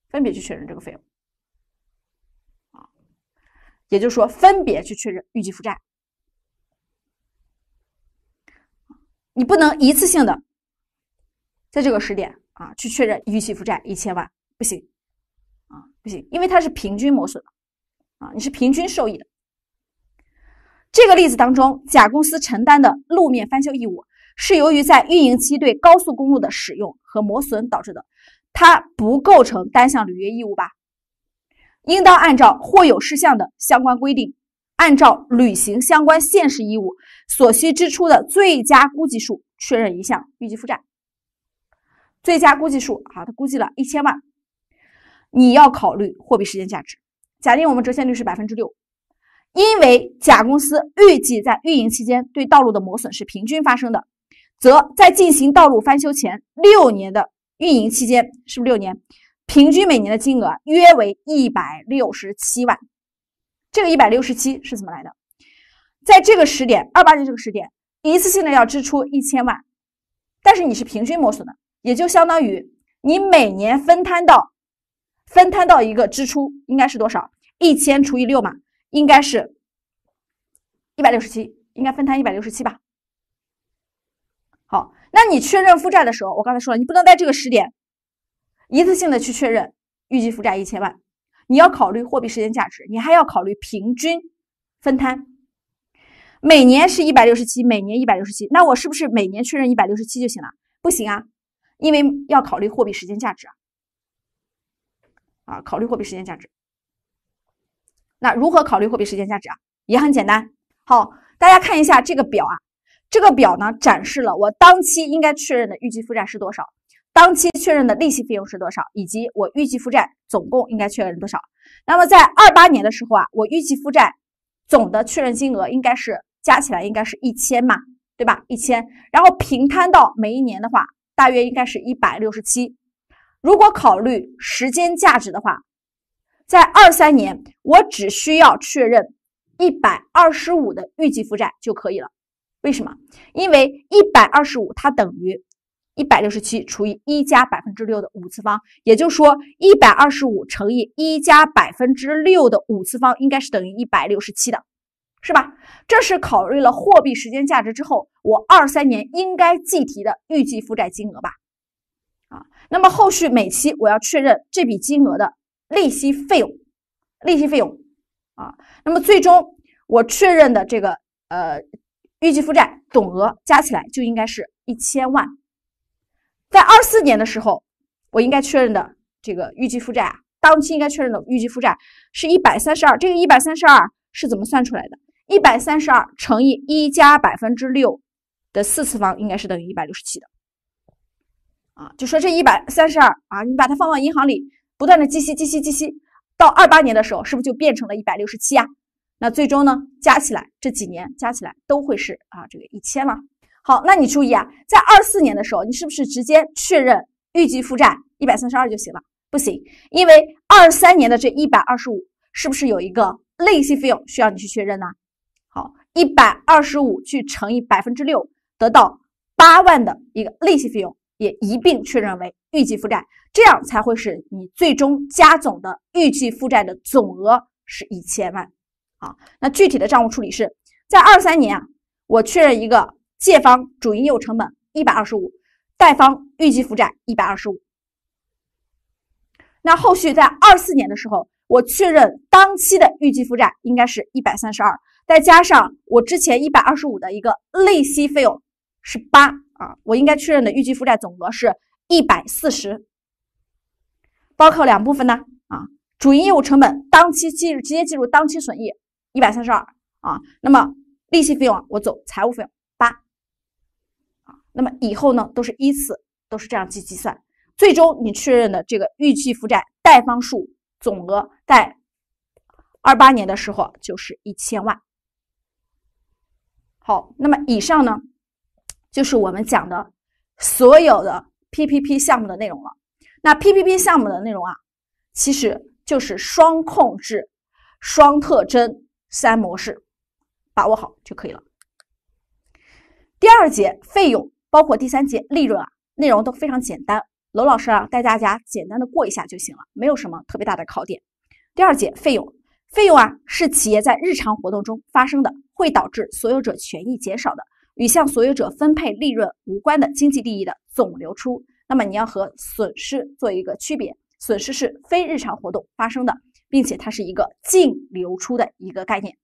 分别去确认这个费用，啊，也就是说分别去确认预计负债，你不能一次性的在这个时点啊去确认预计负债一千万，不行，啊不行，因为它是平均磨损的，啊，你是平均受益的。这个例子当中，甲公司承担的路面翻修义务是由于在运营期对高速公路的使用和磨损导致的，它不构成单项履约义务吧？应当按照或有事项的相关规定，按照履行相关现实义务所需支出的最佳估计数确认一项预计负债。最佳估计数，好，它估计了一千万，你要考虑货币时间价值。假定我们折现率是百分之六。因为甲公司预计在运营期间对道路的磨损是平均发生的，则在进行道路翻修前六年的运营期间，是不是六年？平均每年的金额约为一百六十七万。这个一百六十七是怎么来的？在这个时点，二八年这个时点，一次性的要支出一千万，但是你是平均磨损的，也就相当于你每年分摊到分摊到一个支出应该是多少？一千除以六嘛？应该是一百六十七，应该分摊一百六十七吧。好，那你确认负债的时候，我刚才说了，你不能在这个时点一次性的去确认预计负债一千万，你要考虑货币时间价值，你还要考虑平均分摊，每年是一百六十七，每年一百六十七，那我是不是每年确认一百六十七就行了？不行啊，因为要考虑货币时间价值啊，啊，考虑货币时间价值。那如何考虑货币时间价值啊？也很简单。好，大家看一下这个表啊，这个表呢展示了我当期应该确认的预计负债是多少，当期确认的利息费用是多少，以及我预计负债总共应该确认多少。那么在二八年的时候啊，我预计负债总的确认金额应该是加起来应该是一千嘛，对吧？一千，然后平摊到每一年的话，大约应该是一百六十七。如果考虑时间价值的话。在二三年，我只需要确认一百二十五的预计负债就可以了。为什么？因为一百二十五它等于一百六十七除以一加百分之六的五次方，也就是说一百二十五乘以一加百分之六的五次方应该是等于一百六十七的，是吧？这是考虑了货币时间价值之后，我二三年应该计提的预计负债金额吧？啊，那么后续每期我要确认这笔金额的。利息费用，利息费用啊，那么最终我确认的这个呃预计负债总额加起来就应该是一千万。在二四年的时候，我应该确认的这个预计负债啊，当期应该确认的预计负债是一百三十二。这个一百三十二是怎么算出来的？一百三十二乘以一加百分之六的四次方，应该是等于一百六十七的。啊，就说这一百三十二啊，你把它放到银行里。不断的计息，计息，计息，到二八年的时候，是不是就变成了一百六十七呀？那最终呢，加起来这几年加起来都会是啊这个一千了。好，那你注意啊，在二四年的时候，你是不是直接确认预计负债一百三十二就行了？不行，因为二三年的这一百二十五是不是有一个利息费用需要你去确认呢？好，一百二十五去乘以百分之六，得到八万的一个利息费用。也一并确认为预计负债，这样才会使你最终加总的预计负债的总额是一千万。好，那具体的账务处理是在二三年啊，我确认一个借方主营业务成本一百二十五，贷方预计负债一百二十五。那后续在二四年的时候，我确认当期的预计负债应该是一百三十二，再加上我之前一百二十五的一个利息费用是八。啊，我应该确认的预计负债总额是一百四十，包括两部分呢。啊，主营业务成本当期记直接计入当期损益一百三十二啊，那么利息费用我走财务费用八，啊，那么以后呢都是依次都是这样去计算，最终你确认的这个预计负债贷方数总额在二八年的时候就是一千万。好，那么以上呢？就是我们讲的所有的 PPP 项目的内容了。那 PPP 项目的内容啊，其实就是双控制、双特征、三模式，把握好就可以了。第二节费用包括第三节利润啊，内容都非常简单。罗老师啊，带大家简单的过一下就行了，没有什么特别大的考点。第二节费用，费用啊是企业在日常活动中发生的，会导致所有者权益减少的。与向所有者分配利润无关的经济利益的总流出，那么你要和损失做一个区别。损失是非日常活动发生的，并且它是一个净流出的一个概念。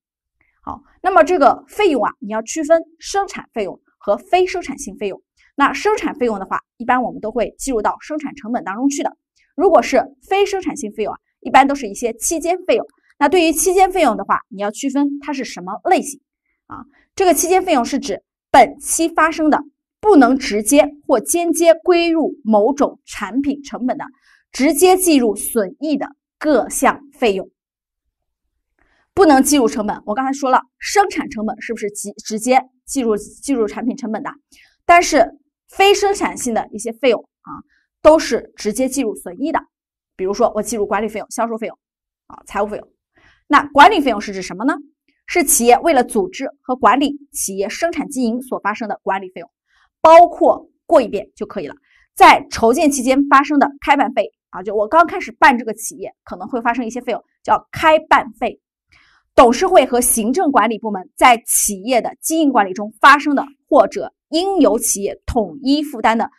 好，那么这个费用啊，你要区分生产费用和非生产性费用。那生产费用的话，一般我们都会计入到生产成本当中去的。如果是非生产性费用啊，一般都是一些期间费用。那对于期间费用的话，你要区分它是什么类型啊？这个期间费用是指。本期发生的不能直接或间接归入某种产品成本的，直接计入损益的各项费用，不能计入成本。我刚才说了，生产成本是不是直直接计入计入产品成本的？但是非生产性的一些费用啊，都是直接计入损益的。比如说，我计入管理费用、销售费用啊、财务费用。那管理费用是指什么呢？是企业为了组织和管理企业生产经营所发生的管理费用，包括过一遍就可以了。在筹建期间发生的开办费啊，就我刚开始办这个企业可能会发生一些费用，叫开办费。董事会和行政管理部门在企业的经营管理中发生的或者应由企业统一负担的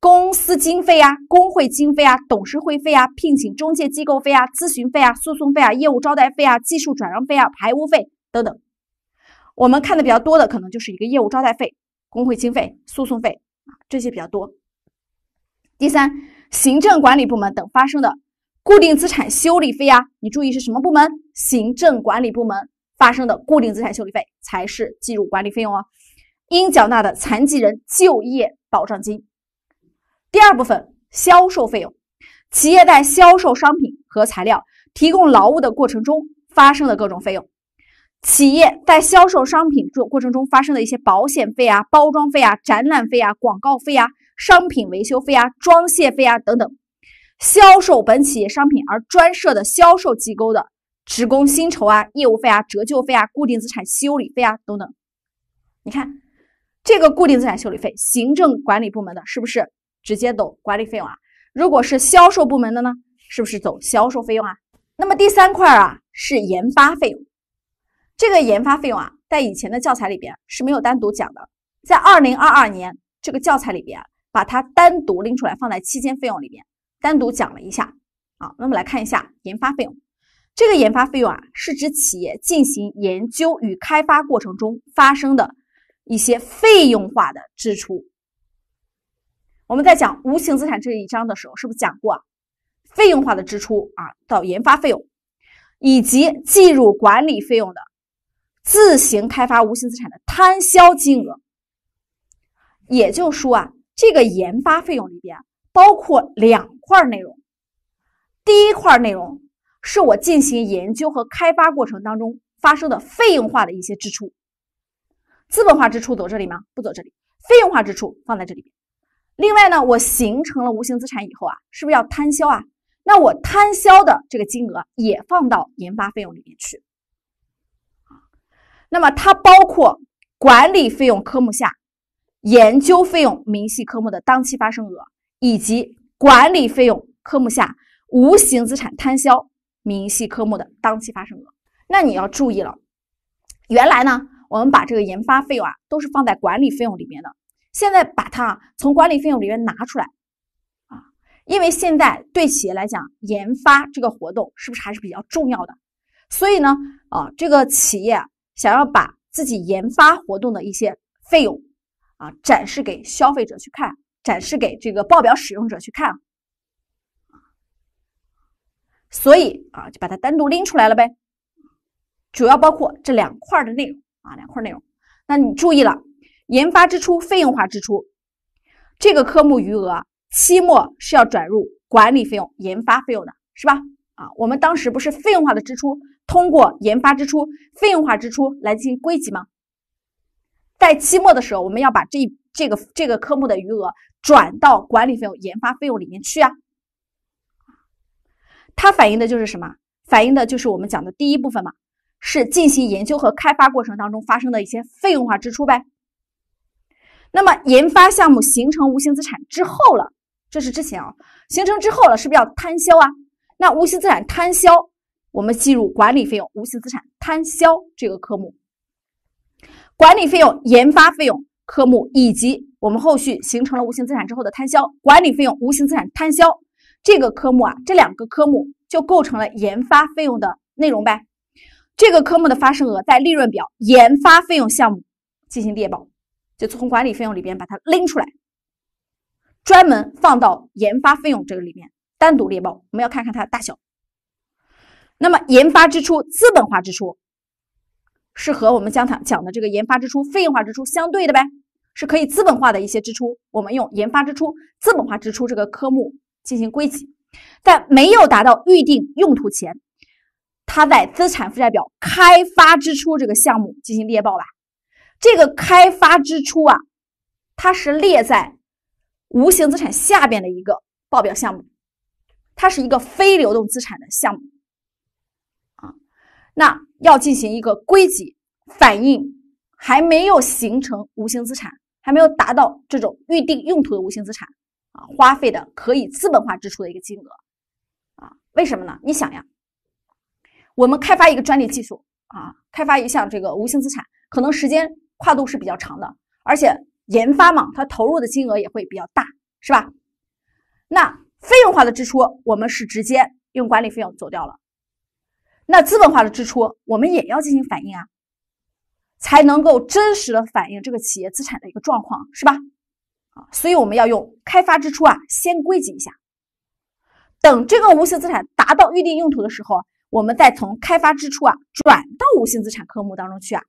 公司经费啊、工会经费啊、董事会费啊、聘请中介机构费啊、咨询费啊、诉讼费啊、业务招待费啊、技术转让费啊、排污费。等等，我们看的比较多的，可能就是一个业务招待费、工会经费、诉讼费啊，这些比较多。第三，行政管理部门等发生的固定资产修理费啊，你注意是什么部门？行政管理部门发生的固定资产修理费才是计入管理费用哦。应缴纳的残疾人就业保障金。第二部分，销售费用，企业在销售商品和材料、提供劳务的过程中发生的各种费用。企业在销售商品过过程中发生的一些保险费啊、包装费啊、展览费啊、广告费啊、商品维修费啊、装卸费啊等等，销售本企业商品而专设的销售机构的职工薪酬啊、业务费啊、折旧费啊、固定资产修理费啊等等。你看，这个固定资产修理费，行政管理部门的，是不是直接走管理费用啊？如果是销售部门的呢，是不是走销售费用啊？那么第三块啊，是研发费用。这个研发费用啊，在以前的教材里边是没有单独讲的，在二零二二年这个教材里边把它单独拎出来放在期间费用里边单独讲了一下。好，那么来看一下研发费用。这个研发费用啊，是指企业进行研究与开发过程中发生的一些费用化的支出。我们在讲无形资产这一章的时候，是不是讲过费用化的支出啊到研发费用，以及计入管理费用的？自行开发无形资产的摊销金额，也就是说啊，这个研发费用里边包括两块内容。第一块内容是我进行研究和开发过程当中发生的费用化的一些支出，资本化支出走这里吗？不走这里，费用化支出放在这里另外呢，我形成了无形资产以后啊，是不是要摊销啊？那我摊销的这个金额也放到研发费用里面去。那么它包括管理费用科目下研究费用明细科目的当期发生额，以及管理费用科目下无形资产摊销明细科目的当期发生额。那你要注意了，原来呢，我们把这个研发费用啊都是放在管理费用里面的，现在把它啊从管理费用里面拿出来啊，因为现在对企业来讲，研发这个活动是不是还是比较重要的？所以呢，啊，这个企业。想要把自己研发活动的一些费用啊展示给消费者去看，展示给这个报表使用者去看，所以啊就把它单独拎出来了呗，主要包括这两块的内容啊两块内容。那你注意了，研发支出费用化支出这个科目余额期末是要转入管理费用、研发费用的，是吧？啊，我们当时不是费用化的支出。通过研发支出费用化支出来进行归集吗？在期末的时候，我们要把这这个这个科目的余额转到管理费用、研发费用里面去啊。它反映的就是什么？反映的就是我们讲的第一部分嘛，是进行研究和开发过程当中发生的一些费用化支出呗。那么研发项目形成无形资产之后了，这是之前啊，形成之后了，是不是要摊销啊？那无形资产摊销。我们计入管理费用无形资产摊销这个科目，管理费用研发费用科目，以及我们后续形成了无形资产之后的摊销管理费用无形资产摊销这个科目啊，这两个科目就构成了研发费用的内容呗。这个科目的发生额在利润表研发费用项目进行列报，就从管理费用里边把它拎出来，专门放到研发费用这个里面单独列报。我们要看看它的大小。那么研发支出、资本化支出，是和我们讲才讲的这个研发支出、费用化支出相对的呗，是可以资本化的一些支出，我们用研发支出、资本化支出这个科目进行归集，在没有达到预定用途前，它在资产负债表开发支出这个项目进行列报吧。这个开发支出啊，它是列在无形资产下边的一个报表项目，它是一个非流动资产的项目。那要进行一个归集反应，还没有形成无形资产，还没有达到这种预定用途的无形资产啊，花费的可以资本化支出的一个金额啊？为什么呢？你想呀，我们开发一个专利技术啊，开发一项这个无形资产，可能时间跨度是比较长的，而且研发嘛，它投入的金额也会比较大，是吧？那费用化的支出，我们是直接用管理费用走掉了。那资本化的支出，我们也要进行反映啊，才能够真实的反映这个企业资产的一个状况，是吧？啊，所以我们要用开发支出啊，先归集一下，等这个无形资产达到预定用途的时候，我们再从开发支出啊转到无形资产科目当中去啊。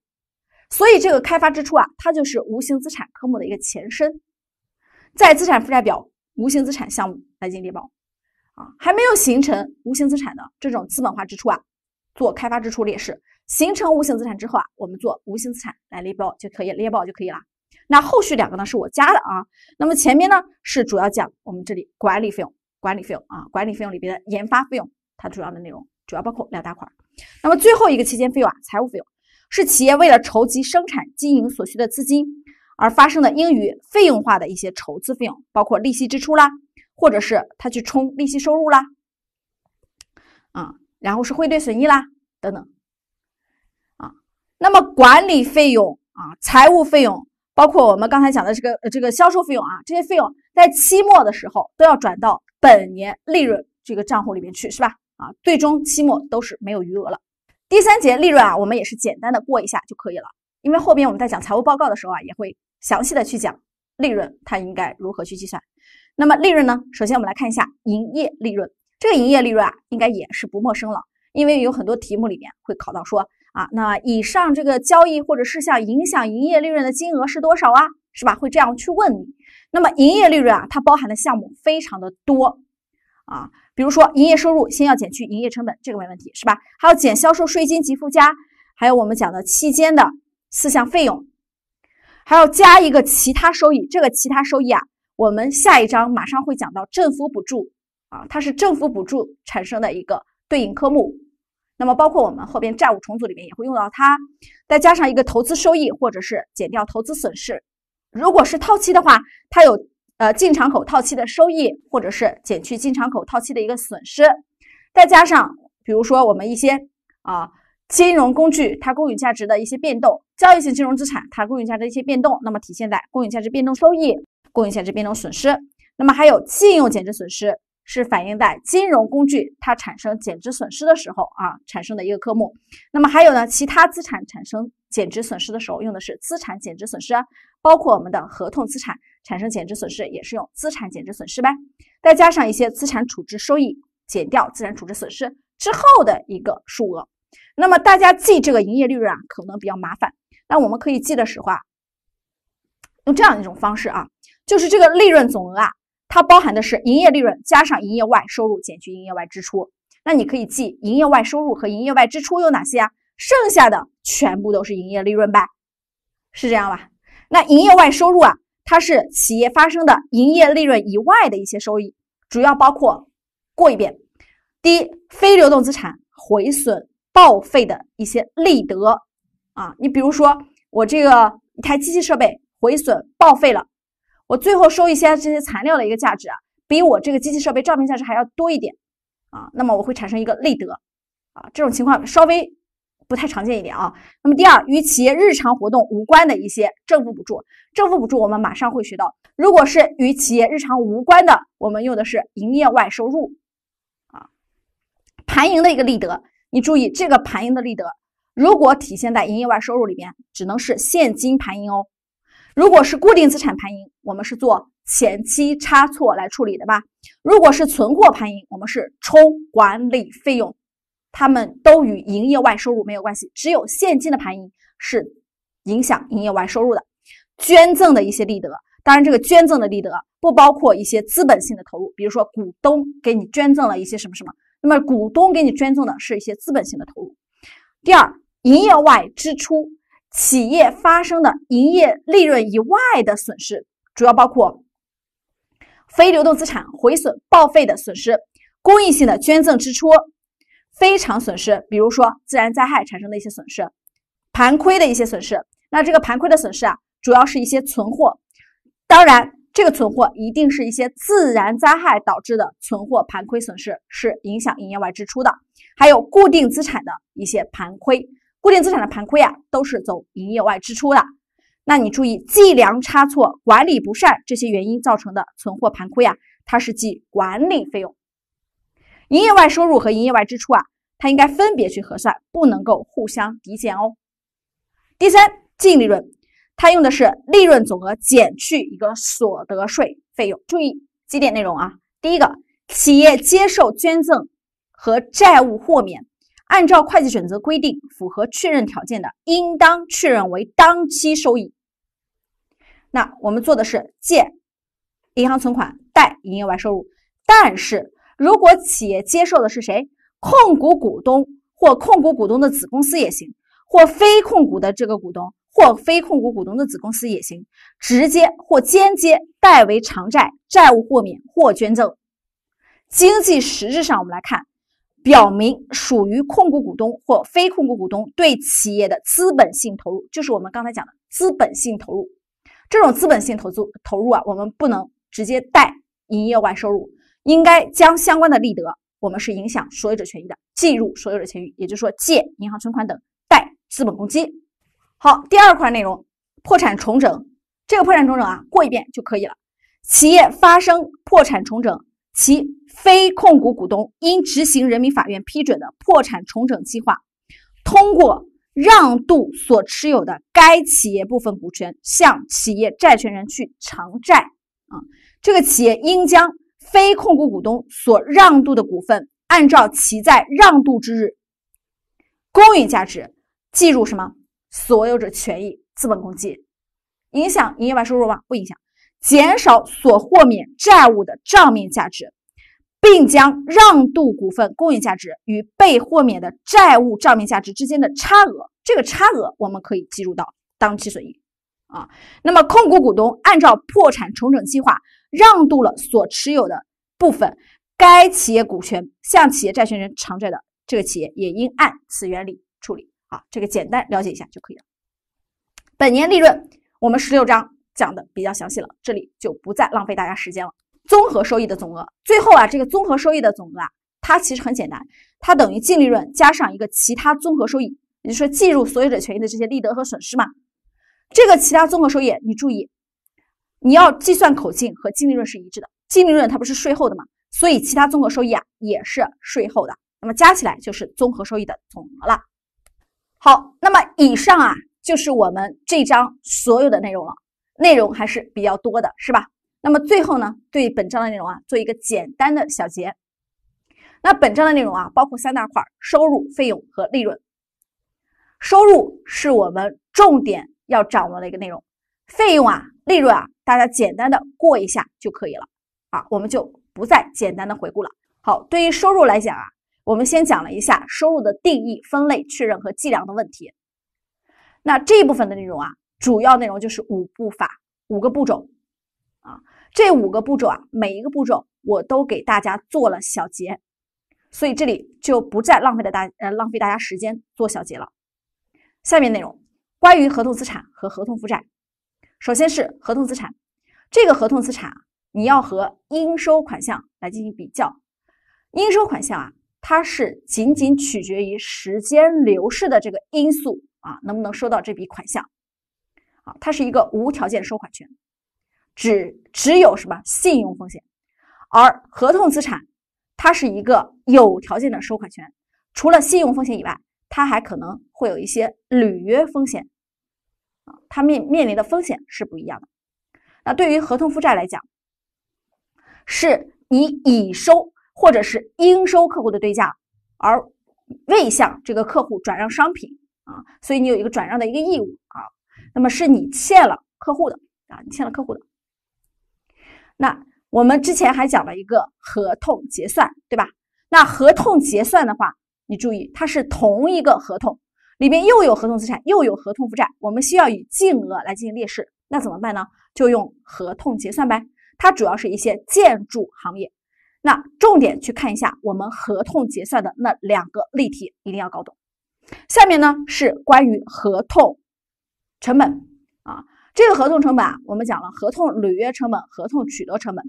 所以这个开发支出啊，它就是无形资产科目的一个前身，在资产负债表无形资产项目来进行列报啊，还没有形成无形资产的这种资本化支出啊。做开发支出列示，形成无形资产之后啊，我们做无形资产来列报就可以，列报就可以了。那后续两个呢是我加的啊。那么前面呢是主要讲我们这里管理费用，管理费用啊，管理费用里边的研发费用，它主要的内容主要包括两大块。那么最后一个期间费用啊，财务费用是企业为了筹集生产经营所需的资金而发生的应予费用化的一些筹资费用，包括利息支出啦，或者是它去冲利息收入啦，啊。然后是汇兑损益啦，等等，啊，那么管理费用啊、财务费用，包括我们刚才讲的这个这个销售费用啊，这些费用在期末的时候都要转到本年利润这个账户里面去，是吧？啊，最终期末都是没有余额了。第三节利润啊，我们也是简单的过一下就可以了，因为后边我们在讲财务报告的时候啊，也会详细的去讲利润它应该如何去计算。那么利润呢，首先我们来看一下营业利润。这个营业利润啊，应该也是不陌生了，因为有很多题目里面会考到说啊，那以上这个交易或者事项影响营业利润的金额是多少啊？是吧？会这样去问你。那么营业利润啊，它包含的项目非常的多，啊，比如说营业收入先要减去营业成本，这个没问题是吧？还要减销售税金及附加，还有我们讲的期间的四项费用，还要加一个其他收益。这个其他收益啊，我们下一章马上会讲到政府补助。啊，它是政府补助产生的一个对应科目，那么包括我们后边债务重组里面也会用到它，再加上一个投资收益或者是减掉投资损失。如果是套期的话，它有呃进场口套期的收益，或者是减去进场口套期的一个损失，再加上比如说我们一些啊金融工具它公允价值的一些变动，交易性金融资产它公允价值一些变动，那么体现在公允价值变动收益、公允价值变动损失，那么还有信用减值损失。是反映在金融工具它产生减值损失的时候啊产生的一个科目。那么还有呢，其他资产产生减值损失的时候用的是资产减值损失，包括我们的合同资产产生减值损失也是用资产减值损失呗。再加上一些资产处置收益，减掉资产处置损失之后的一个数额。那么大家记这个营业利润啊，可能比较麻烦。那我们可以记的时候啊，用这样一种方式啊，就是这个利润总额啊。它包含的是营业利润加上营业外收入减去营业外支出。那你可以记营业外收入和营业外支出有哪些啊？剩下的全部都是营业利润吧？是这样吧？那营业外收入啊，它是企业发生的营业利润以外的一些收益，主要包括过一遍。第一，非流动资产毁损、报废的一些利得啊。你比如说，我这个一台机器设备毁损报废了。我最后收一些这些材料的一个价值啊，比我这个机器设备照明价值还要多一点，啊，那么我会产生一个利得，啊，这种情况稍微不太常见一点啊。那么第二，与企业日常活动无关的一些政府补助，政府补助我们马上会学到，如果是与企业日常无关的，我们用的是营业外收入，啊，盘盈的一个利得，你注意这个盘盈的利得，如果体现在营业外收入里边，只能是现金盘盈哦。如果是固定资产盘盈，我们是做前期差错来处理的吧？如果是存货盘盈，我们是抽管理费用，他们都与营业外收入没有关系，只有现金的盘盈是影响营业外收入的。捐赠的一些利得，当然这个捐赠的利得不包括一些资本性的投入，比如说股东给你捐赠了一些什么什么，那么股东给你捐赠的是一些资本性的投入。第二，营业外支出。企业发生的营业利润以外的损失，主要包括非流动资产毁损、报废的损失，公益性的捐赠支出，非常损失，比如说自然灾害产生的一些损失，盘亏的一些损失。那这个盘亏的损失啊，主要是一些存货。当然，这个存货一定是一些自然灾害导致的存货盘亏损失是影响营业外支出的，还有固定资产的一些盘亏。固定资产的盘亏啊，都是走营业外支出的。那你注意，计量差错、管理不善这些原因造成的存货盘亏啊，它是记管理费用。营业外收入和营业外支出啊，它应该分别去核算，不能够互相抵减哦。第三，净利润，它用的是利润总额减去一个所得税费用。注意几点内容啊，第一个，企业接受捐赠和债务豁免。按照会计准则规定，符合确认条件的，应当确认为当期收益。那我们做的是借银行存款，贷营业外收入。但是如果企业接受的是谁，控股股东或控股股东的子公司也行，或非控股的这个股东或非控股股东的子公司也行，直接或间接代为偿债、债务豁免或捐赠。经济实质上，我们来看。表明属于控股股东或非控股股东对企业的资本性投入，就是我们刚才讲的资本性投入。这种资本性投资投入啊，我们不能直接贷营业外收入，应该将相关的利得，我们是影响所有者权益的，计入所有者权益，也就是说借银行存款等贷资本公积。好，第二块内容，破产重整。这个破产重整啊，过一遍就可以了。企业发生破产重整。其非控股股东应执行人民法院批准的破产重整计划，通过让渡所持有的该企业部分股权，向企业债权人去偿债。啊，这个企业应将非控股股东所让渡的股份，按照其在让渡之日公允价值，计入什么所有者权益资本公积？影响营业外收入吗？不影响。减少所豁免债务的账面价值，并将让渡股份公允价值与被豁免的债务账面价值之间的差额，这个差额我们可以计入到当期损益啊。那么控股股东按照破产重整计划让渡了所持有的部分该企业股权，向企业债权人偿债的，这个企业也应按此原理处理啊。这个简单了解一下就可以了。本年利润我们十六章。讲的比较详细了，这里就不再浪费大家时间了。综合收益的总额，最后啊，这个综合收益的总额啊，它其实很简单，它等于净利润加上一个其他综合收益，也就是说计入所有者权益的这些利得和损失嘛。这个其他综合收益，你注意，你要计算口径和净利润是一致的，净利润它不是税后的嘛，所以其他综合收益啊也是税后的，那么加起来就是综合收益的总额了。好，那么以上啊就是我们这章所有的内容了。内容还是比较多的，是吧？那么最后呢，对本章的内容啊，做一个简单的小结。那本章的内容啊，包括三大块：收入、费用和利润。收入是我们重点要掌握的一个内容，费用啊、利润啊，大家简单的过一下就可以了啊，我们就不再简单的回顾了。好，对于收入来讲啊，我们先讲了一下收入的定义、分类、确认和计量的问题。那这一部分的内容啊。主要内容就是五步法，五个步骤啊，这五个步骤啊，每一个步骤我都给大家做了小结，所以这里就不再浪费的，大呃浪费大家时间做小结了。下面内容关于合同资产和合同负债，首先是合同资产，这个合同资产啊，你要和应收款项来进行比较，应收款项啊，它是仅仅取决于时间流逝的这个因素啊，能不能收到这笔款项。啊，它是一个无条件收款权，只只有什么信用风险，而合同资产它是一个有条件的收款权，除了信用风险以外，它还可能会有一些履约风险，啊，它面面临的风险是不一样的。那对于合同负债来讲，是你已收或者是应收客户的对价，而未向这个客户转让商品啊，所以你有一个转让的一个义务啊。那么是你欠了客户的啊，你欠了客户的。那我们之前还讲了一个合同结算，对吧？那合同结算的话，你注意它是同一个合同里边又有合同资产又有合同负债，我们需要以净额来进行列示。那怎么办呢？就用合同结算呗。它主要是一些建筑行业，那重点去看一下我们合同结算的那两个例题，一定要搞懂。下面呢是关于合同。成本啊，这个合同成本啊，我们讲了合同履约成本、合同取得成本。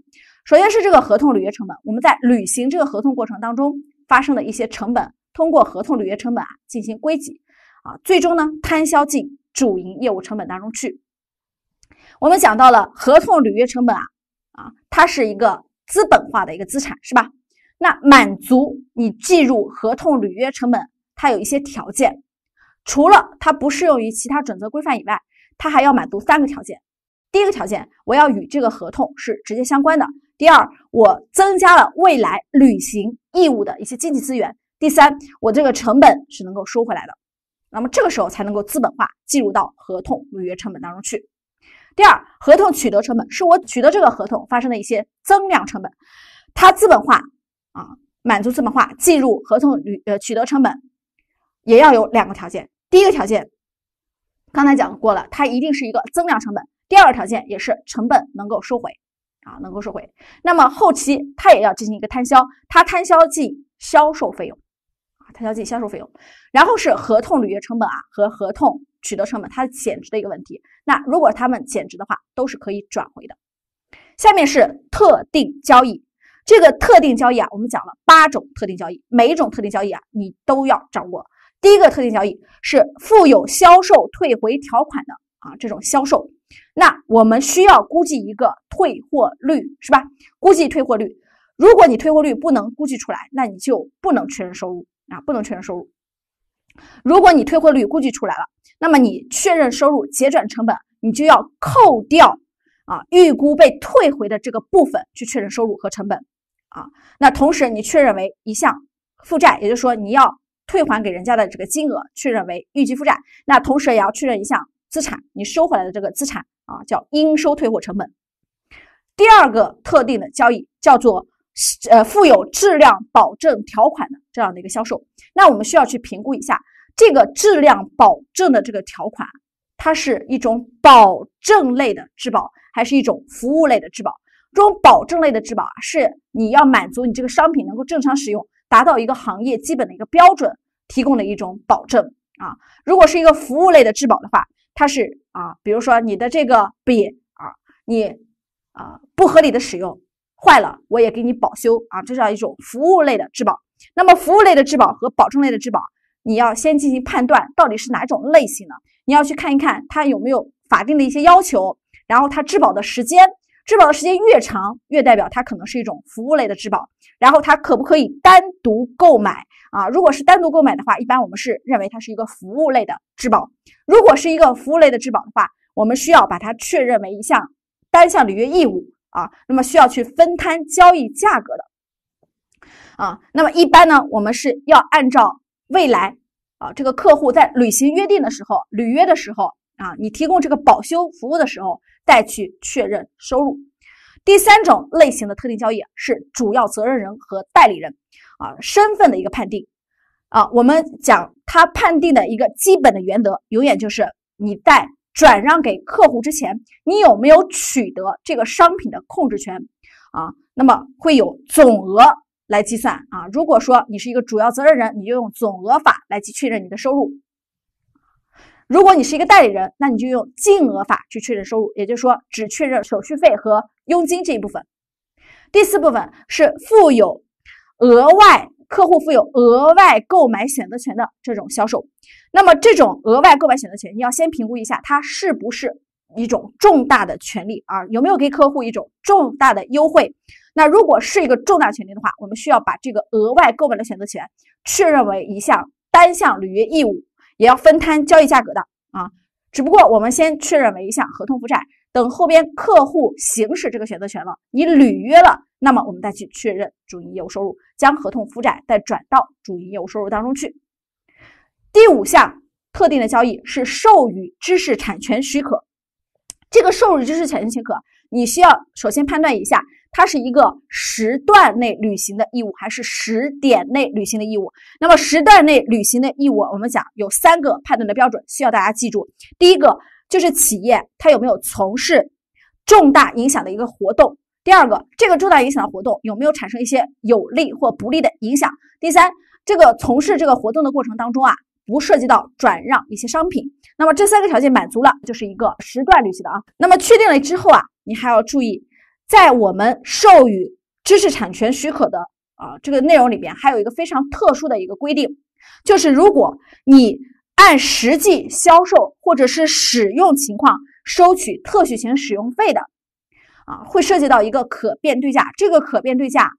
首先是这个合同履约成本，我们在履行这个合同过程当中发生的一些成本，通过合同履约成本啊进行归集啊，最终呢摊销进主营业务成本当中去。我们讲到了合同履约成本啊啊，它是一个资本化的一个资产是吧？那满足你计入合同履约成本，它有一些条件。除了它不适用于其他准则规范以外，它还要满足三个条件。第一个条件，我要与这个合同是直接相关的；第二，我增加了未来履行义务的一些经济资源；第三，我这个成本是能够收回来的。那么这个时候才能够资本化，计入到合同履约成本当中去。第二，合同取得成本是我取得这个合同发生的一些增量成本，它资本化啊，满足资本化，计入合同履呃取得成本。也要有两个条件，第一个条件刚才讲过了，它一定是一个增量成本。第二个条件也是成本能够收回啊，能够收回。那么后期它也要进行一个摊销，它摊销计销售费用啊，摊销计销售费用。然后是合同履约成本啊和合同取得成本，它减值的一个问题。那如果它们减值的话，都是可以转回的。下面是特定交易，这个特定交易啊，我们讲了八种特定交易，每一种特定交易啊，你都要掌握。第一个特定交易是附有销售退回条款的啊，这种销售，那我们需要估计一个退货率，是吧？估计退货率，如果你退货率不能估计出来，那你就不能确认收入啊，不能确认收入。如果你退货率估计出来了，那么你确认收入结转成本，你就要扣掉啊预估被退回的这个部分去确认收入和成本啊，那同时你确认为一项负债，也就是说你要。退还给人家的这个金额确认为预计负债，那同时也要确认一项资产，你收回来的这个资产啊叫应收退货成本。第二个特定的交易叫做呃附有质量保证条款的这样的一个销售，那我们需要去评估一下这个质量保证的这个条款，它是一种保证类的质保，还是一种服务类的质保？这种保证类的质保啊，是你要满足你这个商品能够正常使用，达到一个行业基本的一个标准。提供的一种保证啊，如果是一个服务类的质保的话，它是啊，比如说你的这个笔啊，你啊不合理的使用坏了，我也给你保修啊，这叫一种服务类的质保。那么服务类的质保和保证类的质保，你要先进行判断到底是哪种类型的，你要去看一看它有没有法定的一些要求，然后它质保的时间，质保的时间越长，越代表它可能是一种服务类的质保，然后它可不可以单独购买？啊，如果是单独购买的话，一般我们是认为它是一个服务类的质保。如果是一个服务类的质保的话，我们需要把它确认为一项单项履约义务啊，那么需要去分摊交易价格的。啊，那么一般呢，我们是要按照未来啊，这个客户在履行约定的时候，履约的时候啊，你提供这个保修服务的时候，再去确认收入。第三种类型的特定交易是主要责任人和代理人。啊，身份的一个判定啊，我们讲他判定的一个基本的原则，永远就是你在转让给客户之前，你有没有取得这个商品的控制权啊？那么会有总额来计算啊。如果说你是一个主要责任人，你就用总额法来去确认你的收入；如果你是一个代理人，那你就用净额法去确认收入，也就是说只确认手续费和佣金这一部分。第四部分是负有。额外客户负有额外购买选择权的这种销售，那么这种额外购买选择权，你要先评估一下它是不是一种重大的权利啊？有没有给客户一种重大的优惠？那如果是一个重大权利的话，我们需要把这个额外购买的选择权确认为一项单项履约义务，也要分摊交易价格的啊。只不过我们先确认为一项合同负债，等后边客户行使这个选择权了，你履约了。那么我们再去确认主营业务收入，将合同负债再转到主营业务收入当中去。第五项特定的交易是授予知识产权许可。这个授予知识产权许可，你需要首先判断一下，它是一个时段内履行的义务还是时点内履行的义务。那么时段内履行的义务，我们讲有三个判断的标准，需要大家记住。第一个就是企业它有没有从事重大影响的一个活动。第二个，这个重大影响的活动有没有产生一些有利或不利的影响？第三，这个从事这个活动的过程当中啊，不涉及到转让一些商品。那么这三个条件满足了，就是一个时段履行的啊。那么确定了之后啊，你还要注意，在我们授予知识产权许可的啊这个内容里边，还有一个非常特殊的一个规定，就是如果你按实际销售或者是使用情况收取特许权使用费的。啊，会涉及到一个可变对价，这个可变对价，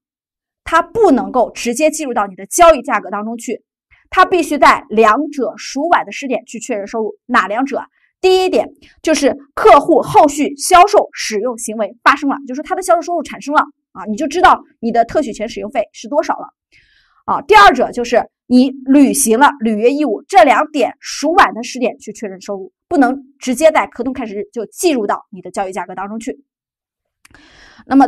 它不能够直接计入到你的交易价格当中去，它必须在两者孰晚的时点去确认收入。哪两者？第一点就是客户后续销售使用行为发生了，就是他的销售收入产生了啊，你就知道你的特许权使用费是多少了啊。第二者就是你履行了履约义务，这两点孰晚的时点去确认收入，不能直接在合同开始日就计入到你的交易价格当中去。那么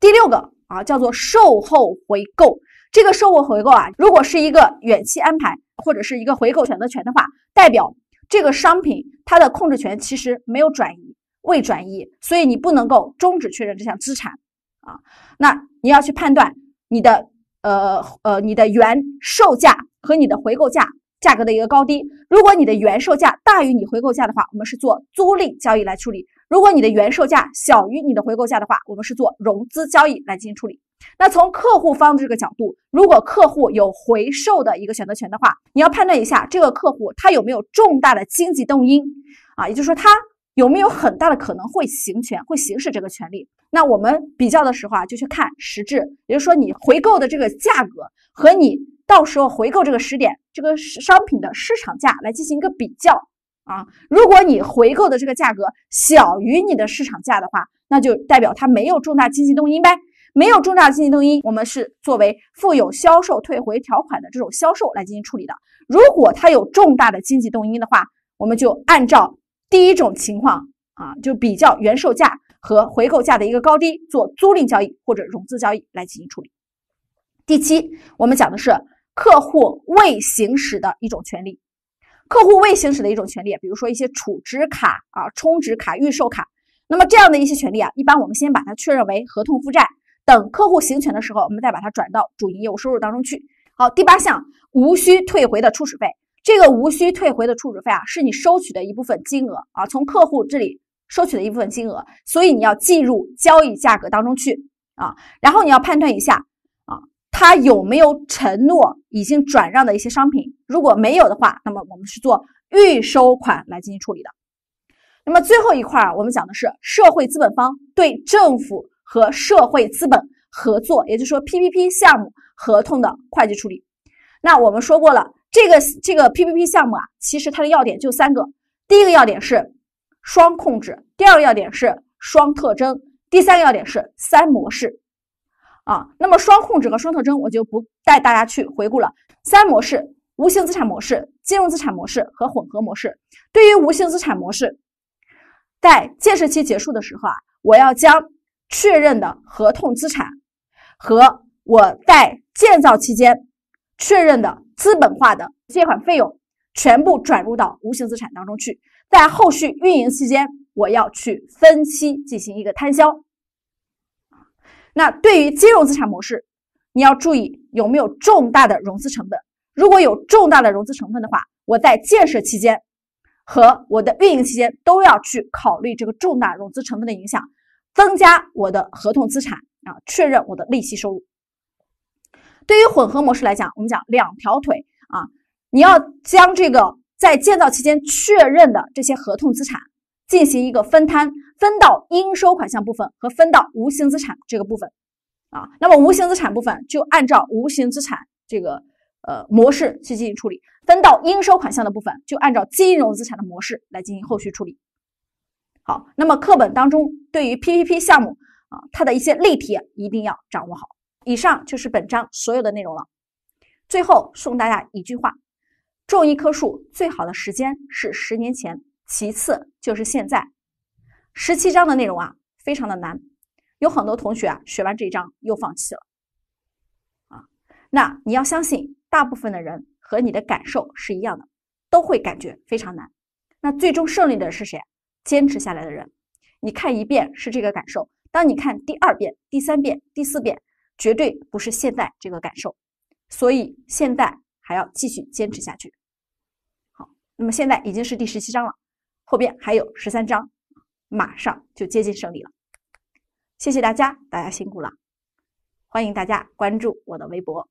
第六个啊，叫做售后回购。这个售后回购啊，如果是一个远期安排或者是一个回购选择权的话，代表这个商品它的控制权其实没有转移，未转移，所以你不能够终止确认这项资产啊。那你要去判断你的呃呃你的原售价和你的回购价价格的一个高低。如果你的原售价大于你回购价的话，我们是做租赁交易来处理。如果你的原售价小于你的回购价的话，我们是做融资交易来进行处理。那从客户方的这个角度，如果客户有回售的一个选择权的话，你要判断一下这个客户他有没有重大的经济动因啊，也就是说他有没有很大的可能会行权，会行使这个权利。那我们比较的时候啊，就去看实质，也就是说你回购的这个价格和你到时候回购这个时点这个商品的市场价来进行一个比较。啊，如果你回购的这个价格小于你的市场价的话，那就代表它没有重大经济动因呗，没有重大经济动因，我们是作为附有销售退回条款的这种销售来进行处理的。如果它有重大的经济动因的话，我们就按照第一种情况啊，就比较原售价和回购价的一个高低，做租赁交易或者融资交易来进行处理。第七，我们讲的是客户未行使的一种权利。客户未行使的一种权利，比如说一些储值卡啊、充值卡、预售卡，那么这样的一些权利啊，一般我们先把它确认为合同负债，等客户行权的时候，我们再把它转到主营业务收入当中去。好，第八项，无需退回的初始费，这个无需退回的初始费啊，是你收取的一部分金额啊，从客户这里收取的一部分金额，所以你要计入交易价格当中去啊，然后你要判断一下。他有没有承诺已经转让的一些商品？如果没有的话，那么我们是做预收款来进行处理的。那么最后一块儿，我们讲的是社会资本方对政府和社会资本合作，也就是说 PPP 项目合同的会计处理。那我们说过了，这个这个 PPP 项目啊，其实它的要点就三个：第一个要点是双控制，第二个要点是双特征，第三个要点是三模式。啊，那么双控制和双特征，我就不带大家去回顾了。三模式：无形资产模式、金融资产模式和混合模式。对于无形资产模式，在建设期结束的时候啊，我要将确认的合同资产和我在建造期间确认的资本化的借款费用全部转入到无形资产当中去。在后续运营期间，我要去分期进行一个摊销。那对于金融资产模式，你要注意有没有重大的融资成本。如果有重大的融资成分的话，我在建设期间和我的运营期间都要去考虑这个重大融资成分的影响，增加我的合同资产啊，确认我的利息收入。对于混合模式来讲，我们讲两条腿啊，你要将这个在建造期间确认的这些合同资产。进行一个分摊，分到应收款项部分和分到无形资产这个部分，啊，那么无形资产部分就按照无形资产这个呃模式去进行处理，分到应收款项的部分就按照金融资产的模式来进行后续处理。好，那么课本当中对于 PPP 项目啊，它的一些例题一定要掌握好。以上就是本章所有的内容了。最后送大家一句话：种一棵树，最好的时间是十年前。其次就是现在，十七章的内容啊，非常的难，有很多同学啊学完这一章又放弃了，啊，那你要相信，大部分的人和你的感受是一样的，都会感觉非常难。那最终胜利的是谁？坚持下来的人。你看一遍是这个感受，当你看第二遍、第三遍、第四遍，绝对不是现在这个感受。所以现在还要继续坚持下去。好，那么现在已经是第十七章了。后边还有十三章，马上就接近胜利了。谢谢大家，大家辛苦了，欢迎大家关注我的微博。